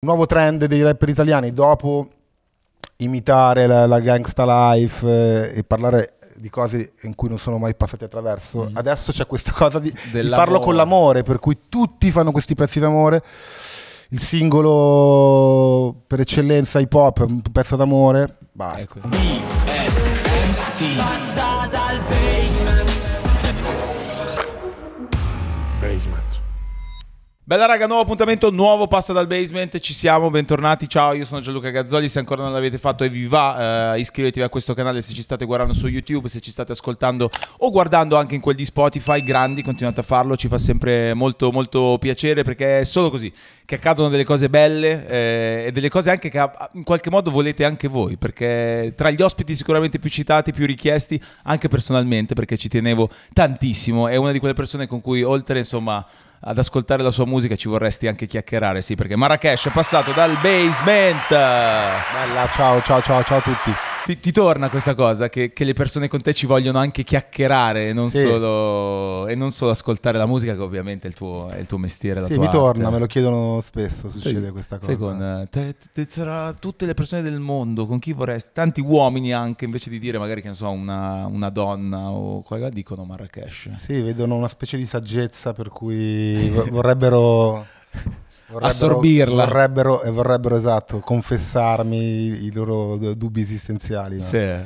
nuovo trend dei rapper italiani dopo imitare la, la gangsta life eh, e parlare di cose in cui non sono mai passati attraverso. Mm. Adesso c'è questa cosa di, di, farlo con l'amore, per cui tutti fanno questi pezzi d'amore. Il singolo per eccellenza hip hop, un pezzo d'amore, basta. Ecco. Bella raga, nuovo appuntamento, nuovo Passa dal Basement, ci siamo, bentornati, ciao, io sono Gianluca Gazzoli, se ancora non l'avete fatto e vi va, eh, iscrivetevi a questo canale se ci state guardando su YouTube, se ci state ascoltando o guardando anche in quel di Spotify, grandi, continuate a farlo, ci fa sempre molto molto piacere perché è solo così che accadono delle cose belle eh, e delle cose anche che in qualche modo volete anche voi, perché tra gli ospiti sicuramente più citati, più richiesti, anche personalmente, perché ci tenevo tantissimo, è una di quelle persone con cui oltre insomma ad ascoltare la sua musica ci vorresti anche chiacchierare, sì, perché Marrakesh è passato dal basement. Bella, ciao, ciao, ciao, ciao a tutti ti, ti, torna questa cosa che, che, le persone con te ci vogliono anche chiacchierare e non, sì. solo, e non solo, ascoltare la musica, che ovviamente è il tuo, è il tuo mestiere. Sì, mi torna, arte. me lo chiedono spesso. Succede sì. questa cosa. Sei te, te, tra tutte le persone del mondo, con chi vorresti, tanti uomini anche invece di dire magari che ne so, una, una donna o qualcosa, dicono Marrakesh. Sì, vedono una specie di saggezza per cui vorrebbero. vorrebbero, assorbirla. Vorrebbero, vorrebbero, esatto, confessarmi i loro dubbi esistenziali. No? Sì.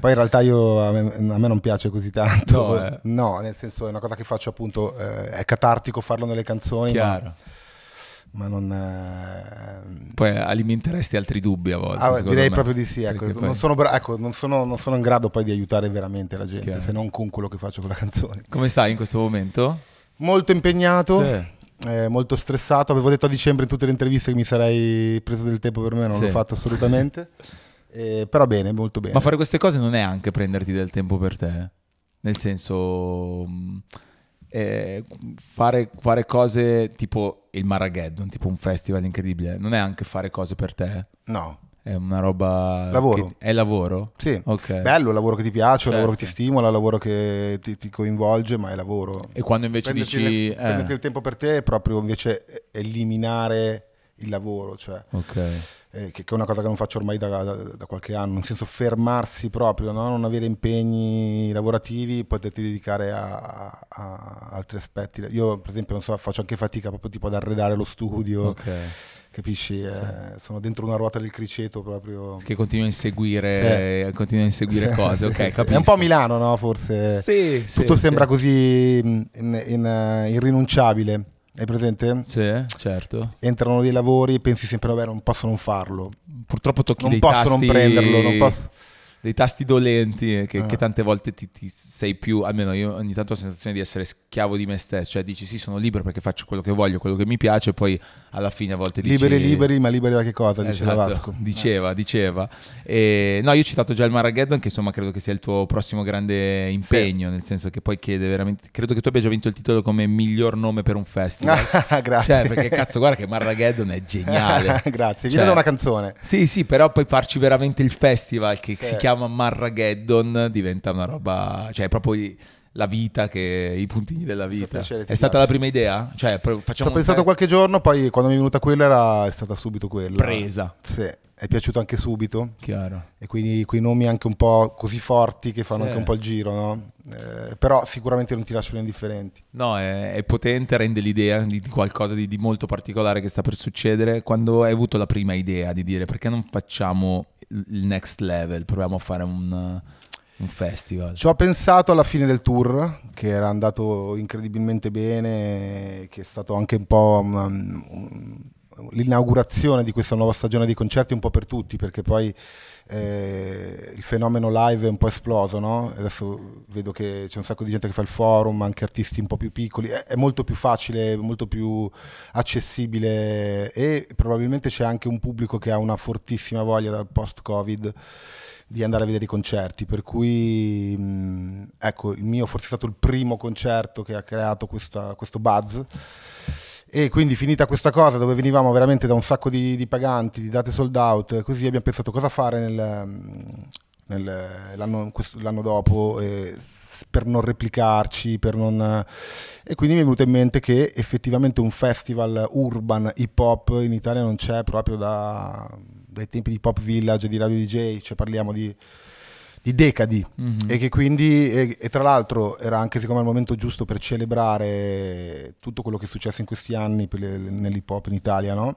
Poi in realtà io, a, me, a, me, non piace così tanto. No, eh. no, nel senso è una cosa che faccio appunto, eh, è catartico farlo nelle canzoni. Chiaro. Ma ma non... Eh... Poi alimenteresti altri dubbi a volte. Ah, direi me. proprio di sì, ecco. Non, poi... sono bra- ecco, non, sono, non, sono in grado poi di aiutare veramente la gente, Chiaro. se non con quello che faccio con la canzone. Come stai in questo momento? Molto impegnato, sì eh, molto stressato. Avevo detto a dicembre in tutte le interviste che mi sarei preso del tempo per me, non sì. l'ho fatto assolutamente. eh, però bene, molto bene. Ma fare queste cose non è anche prenderti del tempo per te? Nel senso, eh, fare, fare, cose tipo il Marageddon, tipo un festival incredibile, non è anche fare cose per te? No è una roba... Lavoro. Che... È lavoro? Sì. Okay. Bello, il lavoro che ti piace, certo. lavoro che ti certo. stimola, il lavoro che ti, ti coinvolge, ma è lavoro. E quando invece prenderti dici... Le, eh. prenderti il tempo per te è proprio invece eliminare il lavoro, cioè... Ok. Eh, che, è una cosa che non faccio ormai da, da, da qualche anno, nel senso fermarsi proprio, no? non avere impegni lavorativi, poterti dedicare a, a, altri aspetti. Io per esempio non so, faccio anche fatica proprio tipo ad arredare lo studio. Okay capisci? Eh, sì. Eh, sono dentro una ruota del criceto proprio. Che continua a inseguire, sì. continua a inseguire sì, cose, ok, capisco. È un po' Milano, no? Forse. Sì, Tutto sembra così mm, in, in, uh, irrinunciabile. Hai presente? Sì, certo. Entrano dei lavori e pensi sempre, vabbè, non posso non farlo. Purtroppo tocchi non dei posso non prenderlo, non posso dei tasti dolenti eh, che, ah. che tante volte ti, ti, sei più, almeno io ogni tanto ho la sensazione di essere schiavo di me stesso, cioè dici sì sono libero perché faccio quello che voglio, quello che mi piace, poi alla fine a volte dici... Liberi, liberi, ma liberi da che cosa? Esatto, diceva esatto, Vasco. Diceva, eh. diceva. E, no, io ho citato già il Marrageddon che insomma credo che sia il tuo prossimo grande impegno, sì. nel senso che poi chiede veramente, credo che tu abbia già vinto il titolo come miglior nome per un festival. Grazie. Cioè, perché cazzo guarda che Marrageddon è geniale. Grazie, cioè, viene da una canzone. Sì, sì, però poi farci veramente il festival che sì. si chiama chiama Marrageddon, diventa una roba, cioè proprio la vita, che, i puntini della vita. Piacere, è stata la prima idea? Cioè, Ci ho pensato test. qualche giorno, poi quando mi è venuta quella era, è stata subito quella. Presa. Sì, è piaciuto anche subito. Chiaro. E quindi quei nomi anche un po' così forti che fanno sì. anche un po' il giro, no? Eh, però sicuramente non ti lasciano indifferenti. No, è, è potente, rende l'idea di, di qualcosa di, di molto particolare che sta per succedere. Quando hai avuto la prima idea di dire perché non facciamo il next level, proviamo a fare un, un festival. Ci ho pensato alla fine del tour, che era andato incredibilmente bene, che è stato anche un po' um, l'inaugurazione di questa nuova stagione di concerti un po' per tutti, perché poi eh, il fenomeno live è un po' esploso, no? Adesso vedo che c'è un sacco di gente che fa il forum, anche artisti un po' più piccoli, è, è molto più facile, molto più accessibile e probabilmente c'è anche un pubblico che ha una fortissima voglia dal post-Covid di andare a vedere i concerti, per cui mh, mm, ecco, il mio forse è stato il primo concerto che ha creato questa, questo buzz e quindi finita questa cosa dove venivamo veramente da un sacco di, di paganti, di date sold out, così abbiamo pensato cosa fare nel, nel, l'anno, l'anno, dopo eh, per non replicarci, per non... e quindi mi è venuto in mente che effettivamente un festival urban hip hop in Italia non c'è proprio da, dai tempi di Pop Village, di Radio DJ, cioè parliamo di di decadi mm-hmm. e che quindi, e, e tra l'altro era anche secondo me il momento giusto per celebrare tutto quello che è successo in questi anni le, nell'hip hop in Italia, no?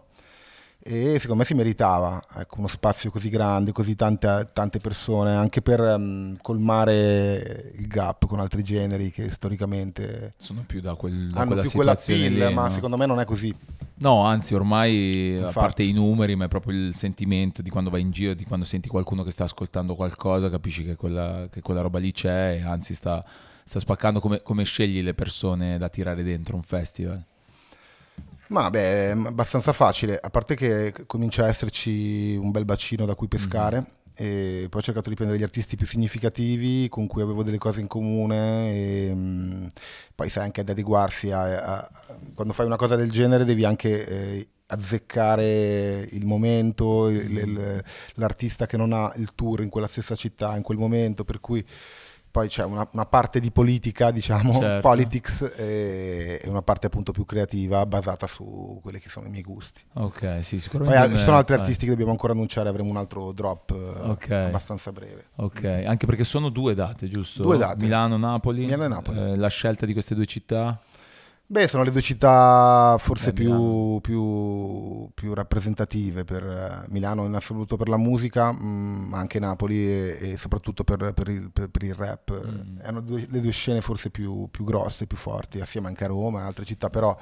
E secondo me si meritava ecco, uno spazio così grande, così tante, tante persone, anche per um, colmare il gap con altri generi che storicamente sono più da, quel, da hanno quella più quella lì, ma no? secondo me non è così. No, anzi, ormai Infatti. a parte i numeri, ma è proprio il sentimento di quando vai in giro, di quando senti qualcuno che sta ascoltando qualcosa, capisci che quella, che quella roba lì c'è e anzi sta, sta spaccando come, come scegli le persone da tirare dentro un festival. Ma beh, è abbastanza facile, a parte che comincia a esserci un bel bacino da cui mhm. pescare. Mm-hmm e poi ho cercato di prendere gli artisti più significativi con cui avevo delle cose in comune e ehm, mh, poi sai anche ad adeguarsi a, a, a, quando fai una cosa del genere devi anche eh, azzeccare il momento, il, il, mm. l'artista che non ha il tour in quella stessa città in quel momento, per cui poi c'è una, una, parte di politica, diciamo, certo. politics, e, una parte appunto più creativa basata su quelli che sono i miei gusti. Ok, sì, ah, sicuramente. Poi ci sono altri eh. artisti eh. che dobbiamo ancora annunciare, avremo un altro drop eh, okay. abbastanza breve. Ok, anche perché sono due date, giusto? Due date. Milano-Napoli. Milano e Napoli. Eh, la scelta di queste due città? Beh, sono le due città forse eh, più, più, più, rappresentative per eh, Milano in assoluto per la musica, mm, ma anche Napoli e, e soprattutto per, per, il, per, per, il, rap. Mm. Hanno due, le due scene forse più, più grosse, più forti, assieme anche a Roma e altre città, però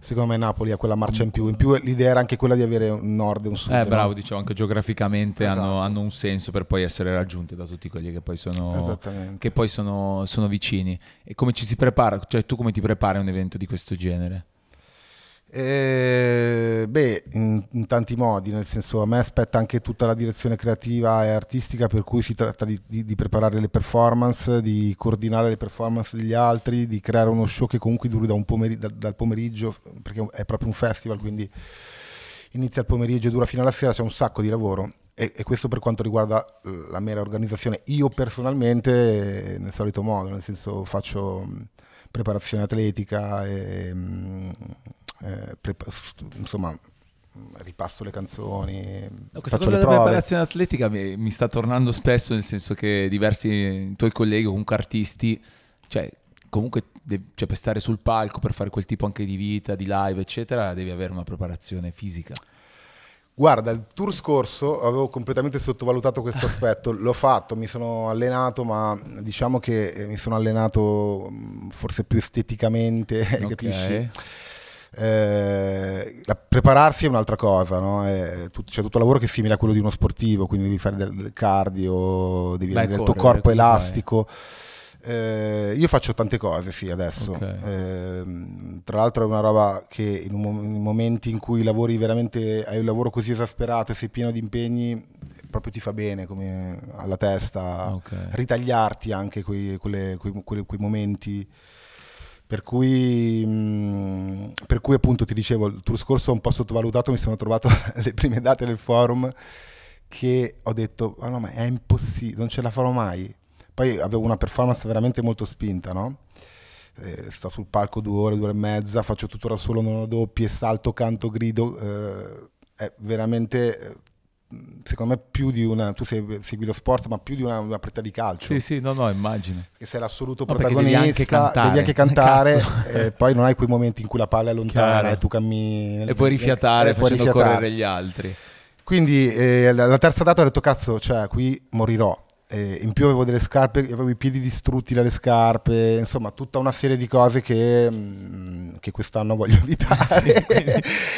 secondo me Napoli ha quella marcia in più. In più l'idea era anche quella di avere un nord e un sud. Eh, bravo, no? dicevo, anche geograficamente esatto. hanno, hanno, un senso per poi essere raggiunti da tutti quelli che poi sono, che poi sono, sono vicini. E come ci si prepara? Cioè, tu come ti prepari a un evento di questo genere? Eh, beh, in, in, tanti modi, nel senso a me aspetta anche tutta la direzione creativa e artistica per cui si tratta di, di, di, preparare le performance, di coordinare le performance degli altri, di creare uno show che comunque duri da pomeri- da, dal pomeriggio, perché è proprio un festival, quindi inizia il pomeriggio e dura fino alla sera, c'è un sacco di lavoro. E, e questo per quanto riguarda eh, la mera organizzazione. Io personalmente, nel solito modo, nel senso faccio mm, preparazione atletica e mm, eh, insomma ripasso le canzoni. No, questa cosa della preparazione atletica mi, mi, sta tornando spesso, nel senso che diversi tuoi colleghi, comunque artisti, cioè comunque de- cioè, per stare sul palco, per fare quel tipo anche di vita, di live, eccetera, devi avere una preparazione fisica. Guarda, il tour scorso avevo completamente sottovalutato questo aspetto, l'ho fatto, mi sono allenato, ma diciamo che eh, mi sono allenato mm, forse più esteticamente, okay. capisci? eh, la, prepararsi è un'altra cosa, no? è tut, c'è tutto il lavoro che è simile a quello di uno sportivo, quindi devi fare del, del cardio, devi Beh, avere correre, il tuo corpo elastico. Eh, io faccio tante cose, sì, adesso. Okay. Eh, tra l'altro è una roba che in, un, in, momenti in cui lavori veramente, hai un lavoro così esasperato e sei pieno di impegni, proprio ti fa bene come alla testa okay. ritagliarti anche quei, quelle, quei, quei, quei momenti. Per cui, mm, per cui appunto ti dicevo, il tour scorso ho un po' sottovalutato, mi sono trovato le prime date del forum che ho detto, ma ah, no, ma è impossibile, non ce la farò mai. Poi avevo una performance veramente molto spinta, no? Eh, sto sul palco due ore, due ore e mezza, faccio tutto da solo, non ho doppie, salto, canto, grido, eh, è veramente eh, secondo me più di una tu sei, segui lo sport ma più di una, una partita di calcio sì sì no no immagino che sei l'assoluto no, protagonista devi anche cantare, devi anche cantare e poi non hai quei momenti in cui la palla è lontana e tu cammini nel, e puoi rifiatare e facendo rifiatare. correre gli altri quindi eh, la terza data ho detto cazzo cioè qui morirò eh, in più avevo delle scarpe, avevo i piedi distrutti dalle scarpe, insomma tutta una serie di cose che, mh, mm, che quest'anno voglio evitare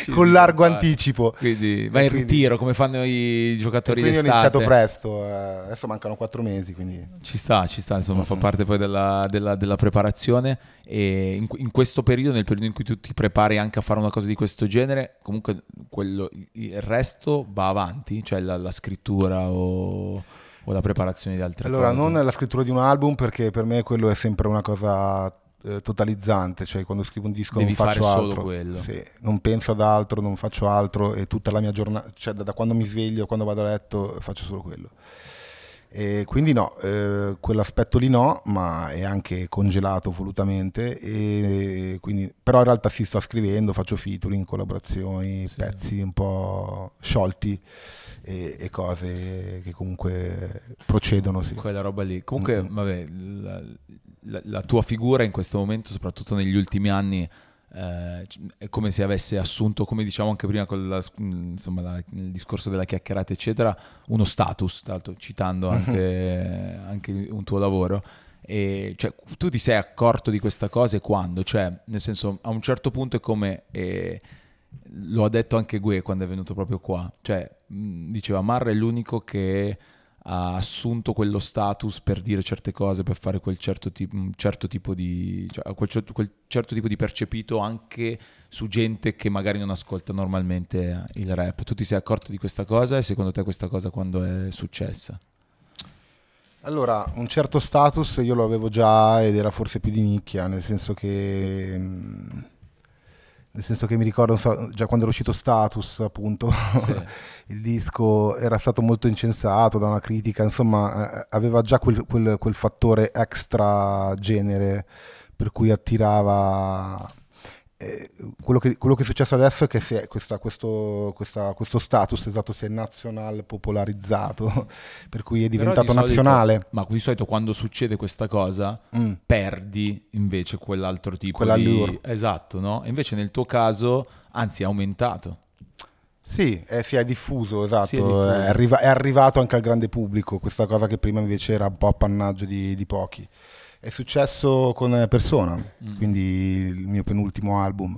sì, con largo fare. anticipo. Quindi vai in quindi, ritiro come fanno i giocatori di Quindi ho iniziato presto, eh, adesso mancano quattro mesi. Quindi. Ci sta, ci sta, insomma mm-hmm. fa parte poi della, della, della preparazione e in, in, questo periodo, nel periodo in cui tu ti prepari anche a fare una cosa di questo genere, comunque quello, il resto va avanti, cioè la, la scrittura o o la preparazione di altre allora, cose? Allora, non la scrittura di un album perché per me quello è sempre una cosa eh, totalizzante, cioè quando scrivo un disco Devi non faccio altro, sì, non penso ad altro, non faccio altro e tutta la mia giornata, cioè da, da quando mi sveglio, quando vado a letto faccio solo quello. E quindi no, eh, quell'aspetto lì no, ma è anche congelato volutamente. E quindi, però in realtà si sto scrivendo, faccio featuring, collaborazioni, sì. pezzi un po' sciolti e, e cose che comunque procedono. Sì. Quella roba lì. Comunque, mm-hmm. vabbè, la, la, la, tua figura in questo momento, soprattutto negli ultimi anni, eh, è come se avesse assunto, come diciamo anche prima con la, mm, insomma, la, il discorso della chiacchierata, eccetera, uno status, tra l'altro citando mm-hmm. anche, anche un tuo lavoro. E, cioè, tu ti sei accorto di questa cosa e quando? Cioè, nel senso, a un certo punto è come... Eh, lo ha detto anche Gue quando è venuto proprio qua. Cioè, Mm, diceva Marra è l'unico che ha assunto quello status per dire certe cose, per fare quel certo, ti- mm, certo tipo di cioè, quel, certo, quel certo tipo di percepito anche su gente che magari non ascolta normalmente il rap. Tu ti sei accorto di questa cosa e secondo te questa cosa quando è successa? Allora, un certo status io lo avevo già ed era forse più di nicchia, nel senso che mm, nel senso che mi ricordo so, già quando era uscito Status appunto sì. il disco era stato molto incensato da una critica insomma eh, aveva già quel, quel, quel fattore extra genere per cui attirava eh, quello, che, quello, che, è successo adesso è che è questa, questo, questa, questo, status esatto si è nazional popolarizzato, per cui è diventato di nazionale. Solito, ma di solito quando succede questa cosa mm. perdi invece quell'altro tipo Quella di... Allure. Esatto, no? E invece nel tuo caso, anzi, è aumentato. Sì, eh, si è diffuso, esatto, è, diffuso. È, arriva- è, arrivato anche al grande pubblico, questa cosa che prima invece era un po' appannaggio di, di pochi. È successo con Persona, mm. quindi il mio penultimo album.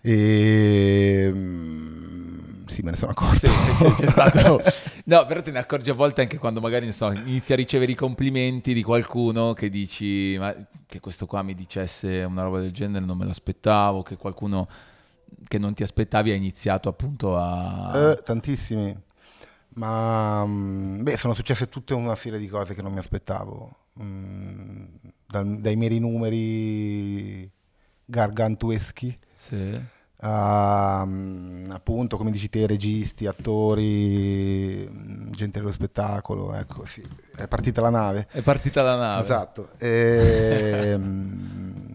E... Mm, sì, me ne sono accorto. Sì, sì, stato... no, però te ne accorgi a volte anche quando magari so, inizi a ricevere i complimenti di qualcuno che dici ma che questo qua mi dicesse una roba del genere non me l'aspettavo, che qualcuno che non ti aspettavi ha iniziato appunto a... Eh, tantissimi, ma mm, beh, sono successe tutta una serie di cose che non mi aspettavo. Mm, dal, dai meri numeri gargantueschi sì. a, ehm, appunto, come dici te, registi, attori, mm, gente dello spettacolo, ecco, sì. è partita la nave. È partita la nave. Esatto. E, ehm,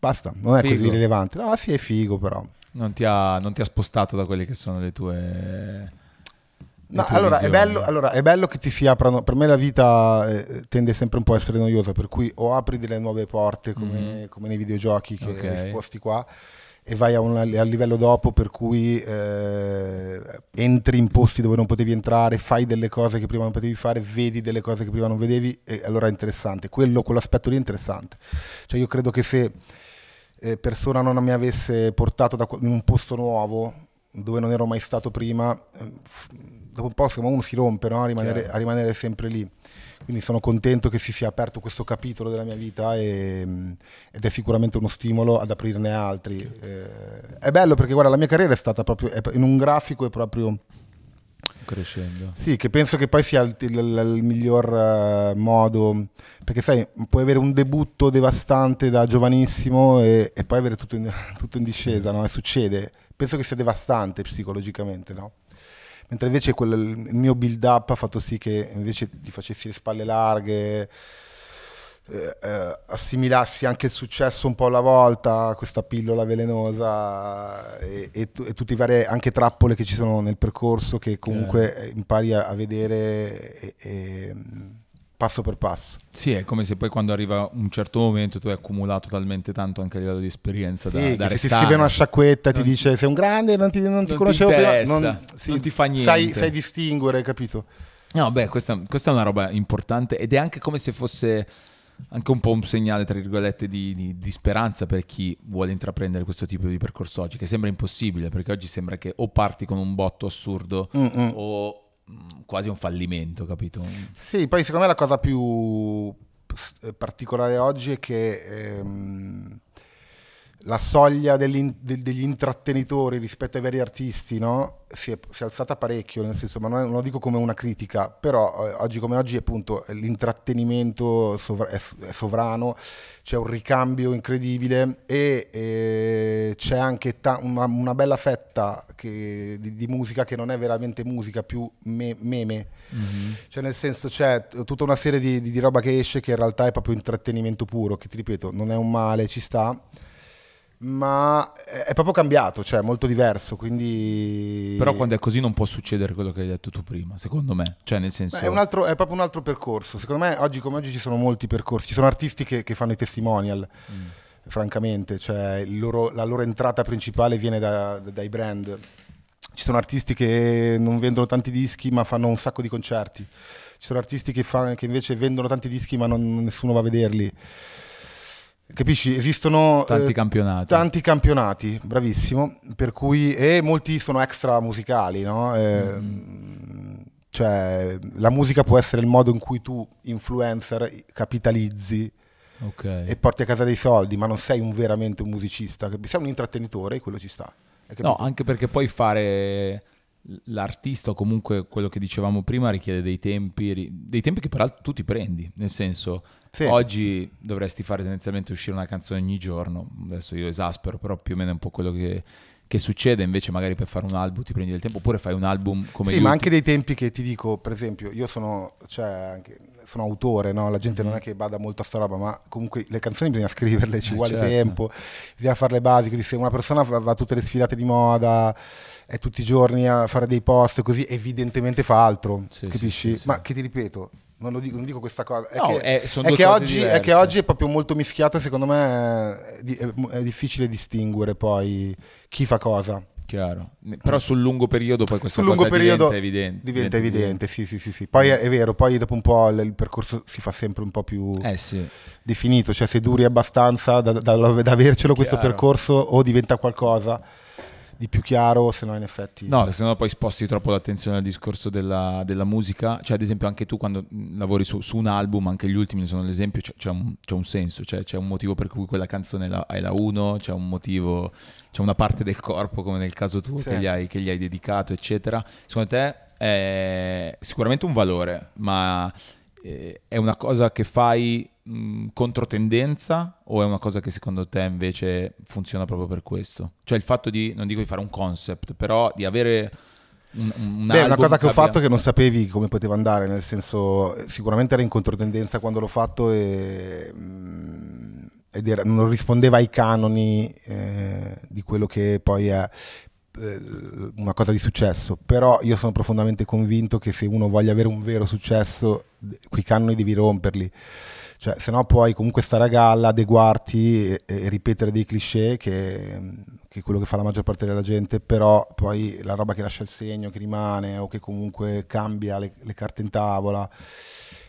basta, non è figo. così rilevante. No, sì, è figo però. Non ti, ha, non ti ha spostato da quelle che sono le tue No, allora è, bello, allora è, bello, che ti si aprano. Per me la vita eh, tende sempre un po' a essere noiosa, per cui o apri delle nuove porte come, mm-hmm. come nei videogiochi che okay. sposti qua e vai a un a livello dopo per cui eh, entri in posti dove non potevi entrare, fai delle cose che prima non potevi fare, vedi delle cose che prima non vedevi e allora è interessante, Quello, quell'aspetto lì è interessante. Cioè io credo che se eh, persona non mi avesse portato da, in un posto nuovo dove non ero mai stato prima, eh, f- dopo un po' siccome uno si rompe no? a, rimanere, a, rimanere, sempre lì. Quindi sono contento che si sia aperto questo capitolo della mia vita e, mm, ed è sicuramente uno stimolo ad aprirne altri. Eh, è bello perché guarda, la mia carriera è stata proprio è, in un grafico è proprio crescendo. Sì, che penso che poi sia il, il, il miglior uh, modo, perché sai, puoi avere un debutto devastante da giovanissimo e, e poi avere tutto in, tutto in discesa, no? E succede. Penso che sia devastante psicologicamente, no? mentre invece quel, il mio build up ha fatto sì che invece ti facessi le spalle larghe, eh, eh assimilassi anche il successo un po' alla volta, questa pillola velenosa e, e, e tutte le varie anche trappole che ci sono nel percorso che comunque eh. impari a, a vedere e, passo per passo. Sì, è come se poi quando arriva un certo momento tu hai accumulato talmente tanto anche a livello di esperienza sì, da, da restare. Se ti scrive una sciacquetta non ti dice sei un grande, non ti, non non ti conoscevo ti prima. Non, sì, non ti fa niente. Sai, sai distinguere, capito? No, beh, questa, questa, è una roba importante ed è anche come se fosse anche un po' un segnale, tra virgolette, di, di, di speranza per chi vuole intraprendere questo tipo di percorso oggi, che sembra impossibile, perché oggi sembra che o parti con un botto assurdo Mm-mm. o Mm, quasi un fallimento, capito? Sì, poi secondo me la cosa più particolare oggi è che ehm, la soglia degli, degli, intrattenitori rispetto ai veri artisti no? si, è, si, è, alzata parecchio, nel senso, ma non, è, non, lo dico come una critica, però eh, oggi come oggi appunto eh, l'intrattenimento sovra, è, è, sovrano, c'è un ricambio incredibile e, e c'è anche ta, una, una, bella fetta che, di, di, musica che non è veramente musica, più me, meme, mm-hmm. cioè nel senso c'è tutta una serie di, di, di roba che esce che in realtà è proprio intrattenimento puro, che ti ripeto non è un male, ci sta ma è proprio cambiato, cioè molto diverso, quindi... Però quando è così non può succedere quello che hai detto tu prima, secondo me, cioè nel senso... Beh, è, altro, è, proprio un altro percorso, secondo me oggi come oggi ci sono molti percorsi, ci sono artisti che, che fanno i testimonial, mm. francamente, cioè loro, la loro entrata principale viene da, dai brand, ci sono artisti che non vendono tanti dischi ma fanno un sacco di concerti, ci sono artisti che, fa, che invece vendono tanti dischi ma non, nessuno va a vederli. Capisci? Esistono tanti eh, campionati. Tanti campionati, bravissimo. Per cui, e molti sono extra musicali, no? Eh, mm. Cioè, la musica può essere il modo in cui tu, influencer, capitalizzi okay. e porti a casa dei soldi, ma non sei un, veramente un musicista, sei un intrattenitore e quello ci sta. No, anche perché puoi fare l'artista o comunque quello che dicevamo prima richiede dei tempi, dei tempi che peraltro tu ti prendi, nel senso sì. oggi dovresti fare tendenzialmente uscire una canzone ogni giorno, adesso io esaspero, però più o meno è un po' quello che, che succede, invece magari per fare un album ti prendi del tempo oppure fai un album come... Sì, ma ultimi. anche dei tempi che ti dico, per esempio, io sono, cioè, anche, sono autore, no? la gente mm-hmm. non mhm. è che bada molto a sta roba, ma comunque le canzoni bisogna scriverle, ci eh, vuole certo. tempo, bisogna fare le basi, così se una persona va a tutte le sfilate di moda è tutti i giorni a fare dei post così, evidentemente fa altro, sì, capisci? Sì, Ma che ti ripeto, non, dico, non dico, questa cosa, è, no, che, eh, è, è, che oggi, è, che, oggi, è proprio molto mischiata, secondo me è difficile distinguere poi chi fa cosa. Chiaro. Però sul lungo periodo poi questo sul diventa periodo evidente. Diventa, evidente, evidente. Sì, sì, sì, sì, Poi è, è, vero, poi dopo un po' il percorso si fa sempre un po' più eh sì. definito, cioè se duri abbastanza da, da, da avercelo Chiaro. questo percorso o diventa qualcosa di più chiaro, se no in effetti... No, se no poi sposti troppo l'attenzione al discorso della, della, musica, cioè ad esempio anche tu quando lavori su, su un album, anche gli ultimi sono l'esempio, c'è, c'è, un, c'è un, senso, c'è, cioè c'è, un motivo per cui quella canzone è la 1, c'è un motivo, c'è una parte del corpo come nel caso tuo sì. che, gli hai, che gli hai dedicato, eccetera. Secondo te è sicuramente un valore, ma eh, è una cosa che fai mh, controtendenza o è una cosa che secondo te invece funziona proprio per questo? Cioè il fatto di, non dico di fare un concept, però di avere... Un, un Beh, una cosa che ho fatto che non sapevi come poteva andare, nel senso sicuramente era in controtendenza quando l'ho fatto e, ed era, non rispondeva ai canoni eh, di quello che poi è eh, una cosa di successo, però io sono profondamente convinto che se uno voglia avere un vero successo, quei canoni devi romperli, cioè se no puoi comunque stare a galla, adeguarti e, e ripetere dei cliché che, che, è quello che fa la maggior parte della gente, però poi la roba che lascia il segno, che rimane o che comunque cambia le, le carte in tavola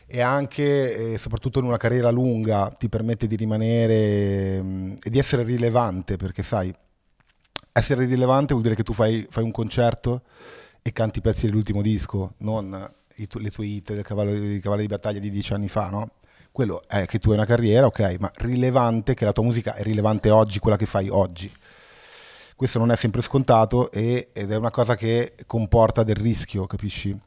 e anche e eh, soprattutto in una carriera lunga ti permette di rimanere mm, e di essere rilevante perché sai essere rilevante vuol dire che tu fai, fai un concerto e canti i pezzi dell'ultimo disco, non tu, le tue hit del cavallo, del cavallo, di battaglia di dieci anni fa, no? Quello è che tu hai una carriera, ok, ma rilevante che la tua musica è rilevante oggi, quella che fai oggi. Questo non è sempre scontato e, ed è una cosa che comporta del rischio, capisci?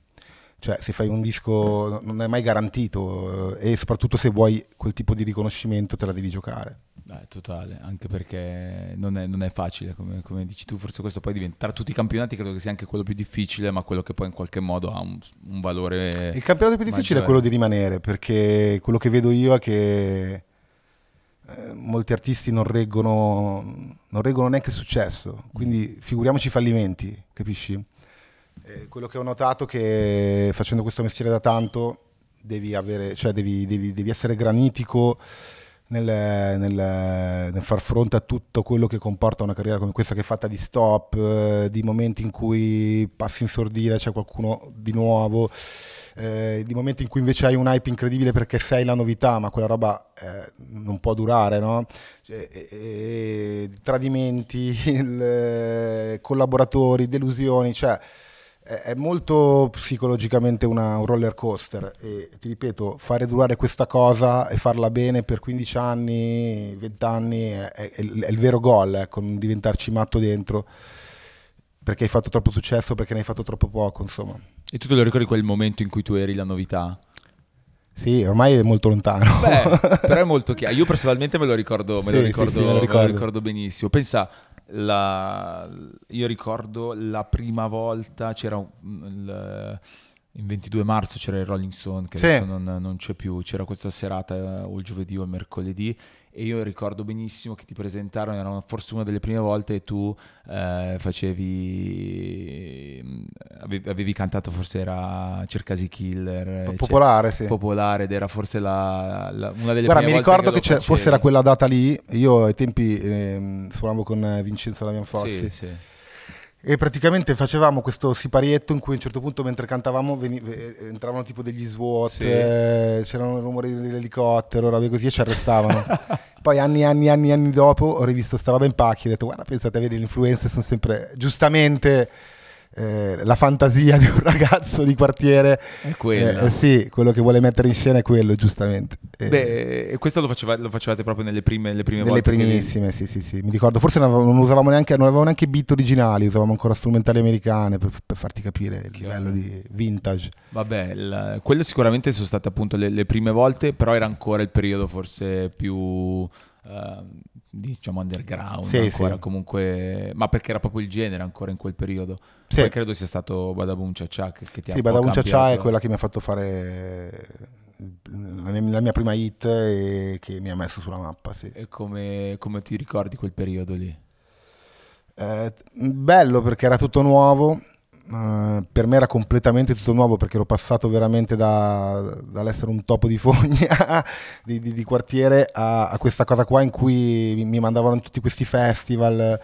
Cioè, se fai un disco non è mai garantito eh, e soprattutto se vuoi quel tipo di riconoscimento te la devi giocare. Eh, totale, anche perché non è, non è facile, come, come, dici tu, forse questo poi diventa, tra tutti i campionati credo che sia anche quello più difficile, ma quello che poi in qualche modo ha un, un valore... Il campionato più difficile maggiore. è quello di rimanere, perché quello che vedo io è che eh, molti artisti non reggono, non reggono neanche successo, quindi figuriamoci i fallimenti, capisci? Eh, quello che ho notato è che facendo questo mestiere da tanto devi, avere, cioè devi, devi, devi essere granitico nel, nel, nel, far fronte a tutto quello che comporta una carriera come questa che è fatta di stop, eh, di momenti in cui passi in sordina, c'è qualcuno di nuovo. Eh, di momenti in cui invece hai un hype incredibile perché sei la novità, ma quella roba eh, non può durare, no? Cioè, eh, tradimenti, il, collaboratori, delusioni, cioè è molto psicologicamente una, un roller coaster e ti ripeto, fare durare questa cosa e farla bene per 15 anni, 20 anni è, è, è il vero gol, ecco, non diventarci matto dentro perché hai fatto troppo successo, perché ne hai fatto troppo poco, insomma. E tu te lo ricordi quel momento in cui tu eri la novità? Sì, ormai è molto lontano. Beh, però è molto chiaro. Io personalmente me lo ricordo, me sì, lo ricordo, sì, sì, me lo ricordo. Me lo ricordo benissimo. Pensa, la, io ricordo la prima volta c'era mm, il, il 22 marzo c'era il Rolling Stone che sì. adesso non, non, c'è più, c'era questa serata eh, o il giovedì o il mercoledì e io ricordo benissimo che ti presentarono, era forse una delle prime volte e tu eh, facevi, mm, avevi, avevi, cantato forse era Cercasi Killer. Popolare, cioè, sì. Popolare ed era forse la, la, una delle Guarda, prime volte. Guarda, mi ricordo che, che forse era quella data lì, io ai tempi eh, suonavo con Vincenzo Damianforsi. Sì, sì e praticamente facevamo questo siparietto in cui a un certo punto mentre cantavamo eh, entravano tipo degli SWAT, sì. eh, c'erano rumori dell'elicottero, robe così e ci arrestavano. Poi anni, e anni, anni, anni dopo ho rivisto sta roba in pacchi e ho detto guarda pensate a vedere le influenze sono sempre giustamente eh, la fantasia di un ragazzo di quartiere è quello. Eh, eh, sì, quello che vuole mettere in scena è quello, giustamente. Eh, Beh, eh, questo lo, faceva, lo, facevate proprio nelle prime, le prime nelle primissime, che... sì, sì, sì. Mi ricordo, forse non, avevamo, neanche, neanche beat originali, usavamo ancora strumentali americane per, per farti capire il livello di vintage. Vabbè, la, quelle sicuramente sono state appunto le, le prime volte, però era ancora il periodo forse più Ehm, diciamo underground sì, ancora sì. comunque ma perché era proprio il genere ancora in quel periodo sì. poi credo sia stato Badaboom Cia che, che ti ha sì Badaboom Cia Cia è quella che mi ha fatto fare la mia prima hit e che mi ha messo sulla mappa sì. e come, come ti ricordi quel periodo lì? Eh, bello perché era tutto nuovo eh, per me era completamente tutto nuovo perché ero passato veramente da, dall'essere un topo di fogna di, di, di, quartiere a, a, questa cosa qua in cui mi, mandavano tutti questi festival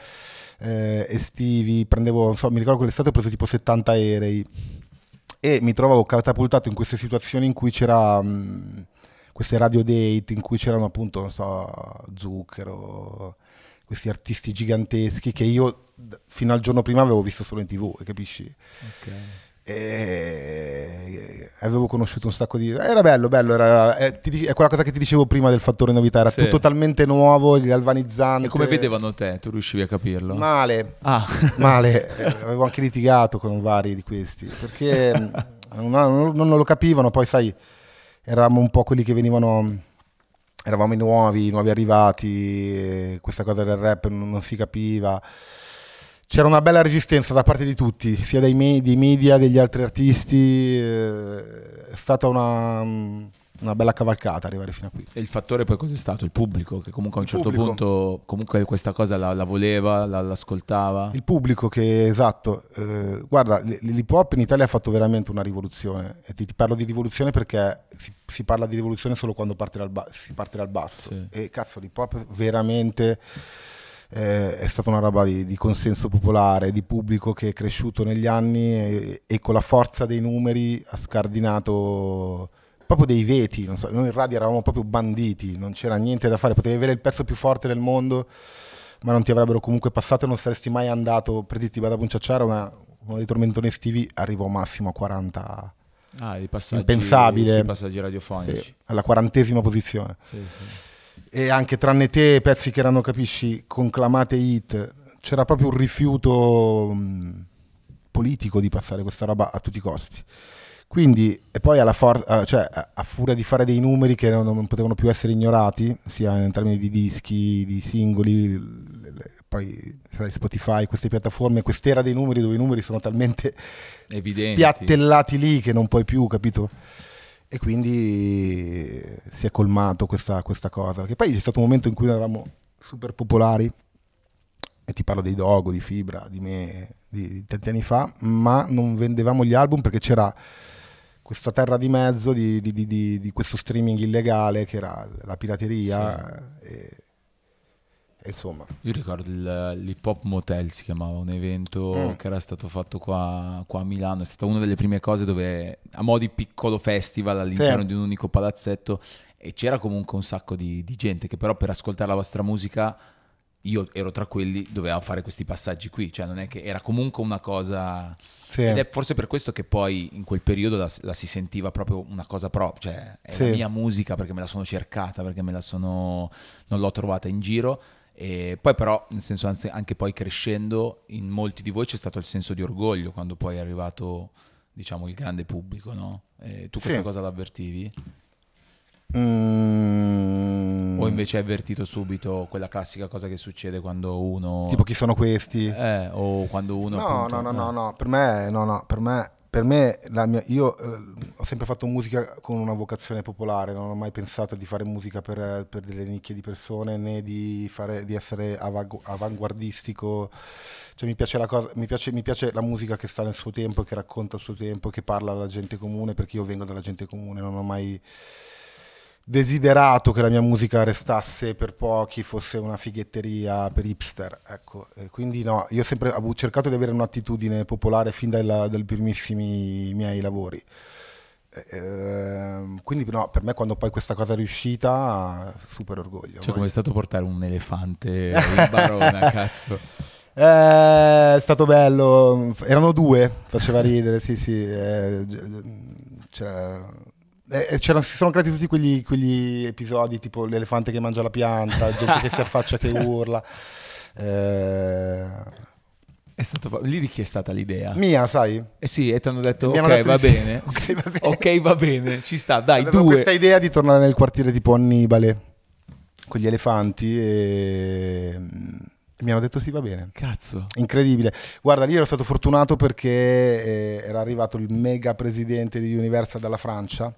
eh, estivi, prendevo, non so, mi ricordo quell'estate ho preso tipo 70 aerei e mi trovavo catapultato in queste situazioni in cui c'era mh, mm, queste radio date in cui c'erano appunto, non so, zucchero, questi artisti giganteschi che io fino al giorno prima avevo visto solo in tv, capisci? Okay. E... avevo conosciuto un sacco di... Era bello, bello, era... È, eh, ti... è, quella cosa che ti dicevo prima del fattore novità, era sì. tutto talmente nuovo e galvanizzante. E come vedevano te? Tu riuscivi a capirlo? Male, ah. male. avevo anche litigato con vari di questi, perché non, non lo capivano, poi sai, eravamo un po' quelli che venivano eravamo i nuovi, i nuovi arrivati, questa cosa del rap non, non, si capiva. C'era una bella resistenza da parte di tutti, sia dei, me- dei media, degli altri artisti, eh, è stata una mm, una bella cavalcata arrivare fino a qui. E il fattore poi cos'è stato? Il pubblico che comunque a un il certo pubblico. punto comunque questa cosa la, la voleva, la, l'ascoltava. Il pubblico che esatto, eh, guarda, l'hip hop in Italia ha fatto veramente una rivoluzione e ti, ti parlo di rivoluzione perché si, si, parla di rivoluzione solo quando parte dal ba- si parte dal basso sì. e cazzo l'hip hop veramente... Eh, è stata una roba di, di, consenso popolare, di pubblico che è cresciuto negli anni e, e con la forza dei numeri ha scardinato proprio dei veti, so, noi in radio eravamo proprio banditi, non c'era niente da fare, potevi avere il pezzo più forte del mondo, ma non ti avrebbero comunque passato e non saresti mai andato, per dirti vado a Punciacciara, una, uno dei tormentoni estivi arrivò massimo a 40... Ah, dei passaggi, impensabile. Dei passaggi radiofonici. Sì, alla quarantesima posizione. Sì, sì. E anche tranne te, pezzi che erano, capisci, conclamate hit, c'era proprio un rifiuto mh, politico di passare questa roba a tutti i costi. Quindi, e poi alla for- cioè, a furia di fare dei numeri che non, non, potevano più essere ignorati, sia in termini di dischi, di singoli, poi sai, Spotify, queste piattaforme, quest'era dei numeri dove i numeri sono talmente Evidenti. spiattellati lì che non puoi più, capito? E quindi si è colmato questa, questa cosa. Che poi c'è stato un momento in cui eravamo super popolari, e ti parlo dei Dogo, di Fibra, di me, di, di tanti anni fa, ma non vendevamo gli album perché c'era questa terra di mezzo di, di, di, di, questo streaming illegale che era la pirateria. Sì. E, e insomma. Io ricordo il, l'Hip Hop Motel si chiamava, un evento mm. che era stato fatto qua, qua, a Milano, è stata una delle prime cose dove a mo' di piccolo festival all'interno sì. di un unico palazzetto e c'era comunque un sacco di gente che però per ascoltare la vostra musica io ero tra quelli doveva fare questi passaggi qui, cioè non è che era comunque una cosa sì. ed è forse per questo che poi in quel periodo la, la si sentiva proprio una cosa propria, cioè è sì. la mia musica perché me la sono cercata, perché me la sono non l'ho trovata in giro e poi però nel senso anzi, anche poi crescendo in molti di voi c'è stato il senso di orgoglio quando poi è arrivato diciamo il grande pubblico, no? E tu questa sì. cosa l'avvertivi? Mm. O invece hai avvertito subito quella classica cosa che succede quando uno... Tipo chi sono questi? Eh, o quando uno... No, appunto, no, no, no, eh. no, per me, no, no, per me per me mia, io eh, ho sempre fatto musica con una vocazione popolare, non ho mai pensato di fare musica per, per delle nicchie di persone né di, fare, di essere avagu- avanguardistico, cioè, mi, piace cosa, mi, piace, mi piace, la musica che sta nel suo tempo, che racconta il suo tempo, che parla alla gente comune, perché io vengo dalla gente comune, non ho mai desiderato che la mia musica restasse per pochi, fosse una fighetteria per hipster. Ecco. E quindi no, io ho sempre ho cercato di avere un'attitudine popolare fin dai primissimi miei lavori. Eh, quindi no, per me quando poi questa cosa è riuscita, super orgoglio. Cioè, come è stato portare un elefante in barona, cazzo? Eh, è stato bello, erano due, faceva ridere, sì sì, eh, c'era cioè, eh, eh si sono creati tutti quegli, quegli, episodi tipo l'elefante che mangia la pianta, gente che si affaccia che urla. Eh... È stato, lì chi è stata l'idea? Mia, sai? Eh sì, e ti hanno detto, okay, detto va sì. bene, va bene. ok, va bene, ci sta, dai, Avevo due. questa idea di tornare nel quartiere tipo Annibale con gli elefanti mm, e mi hanno detto sì va bene. Cazzo. Incredibile. Guarda, lì ero stato fortunato perché eh, era arrivato il mega presidente di Universal dalla Francia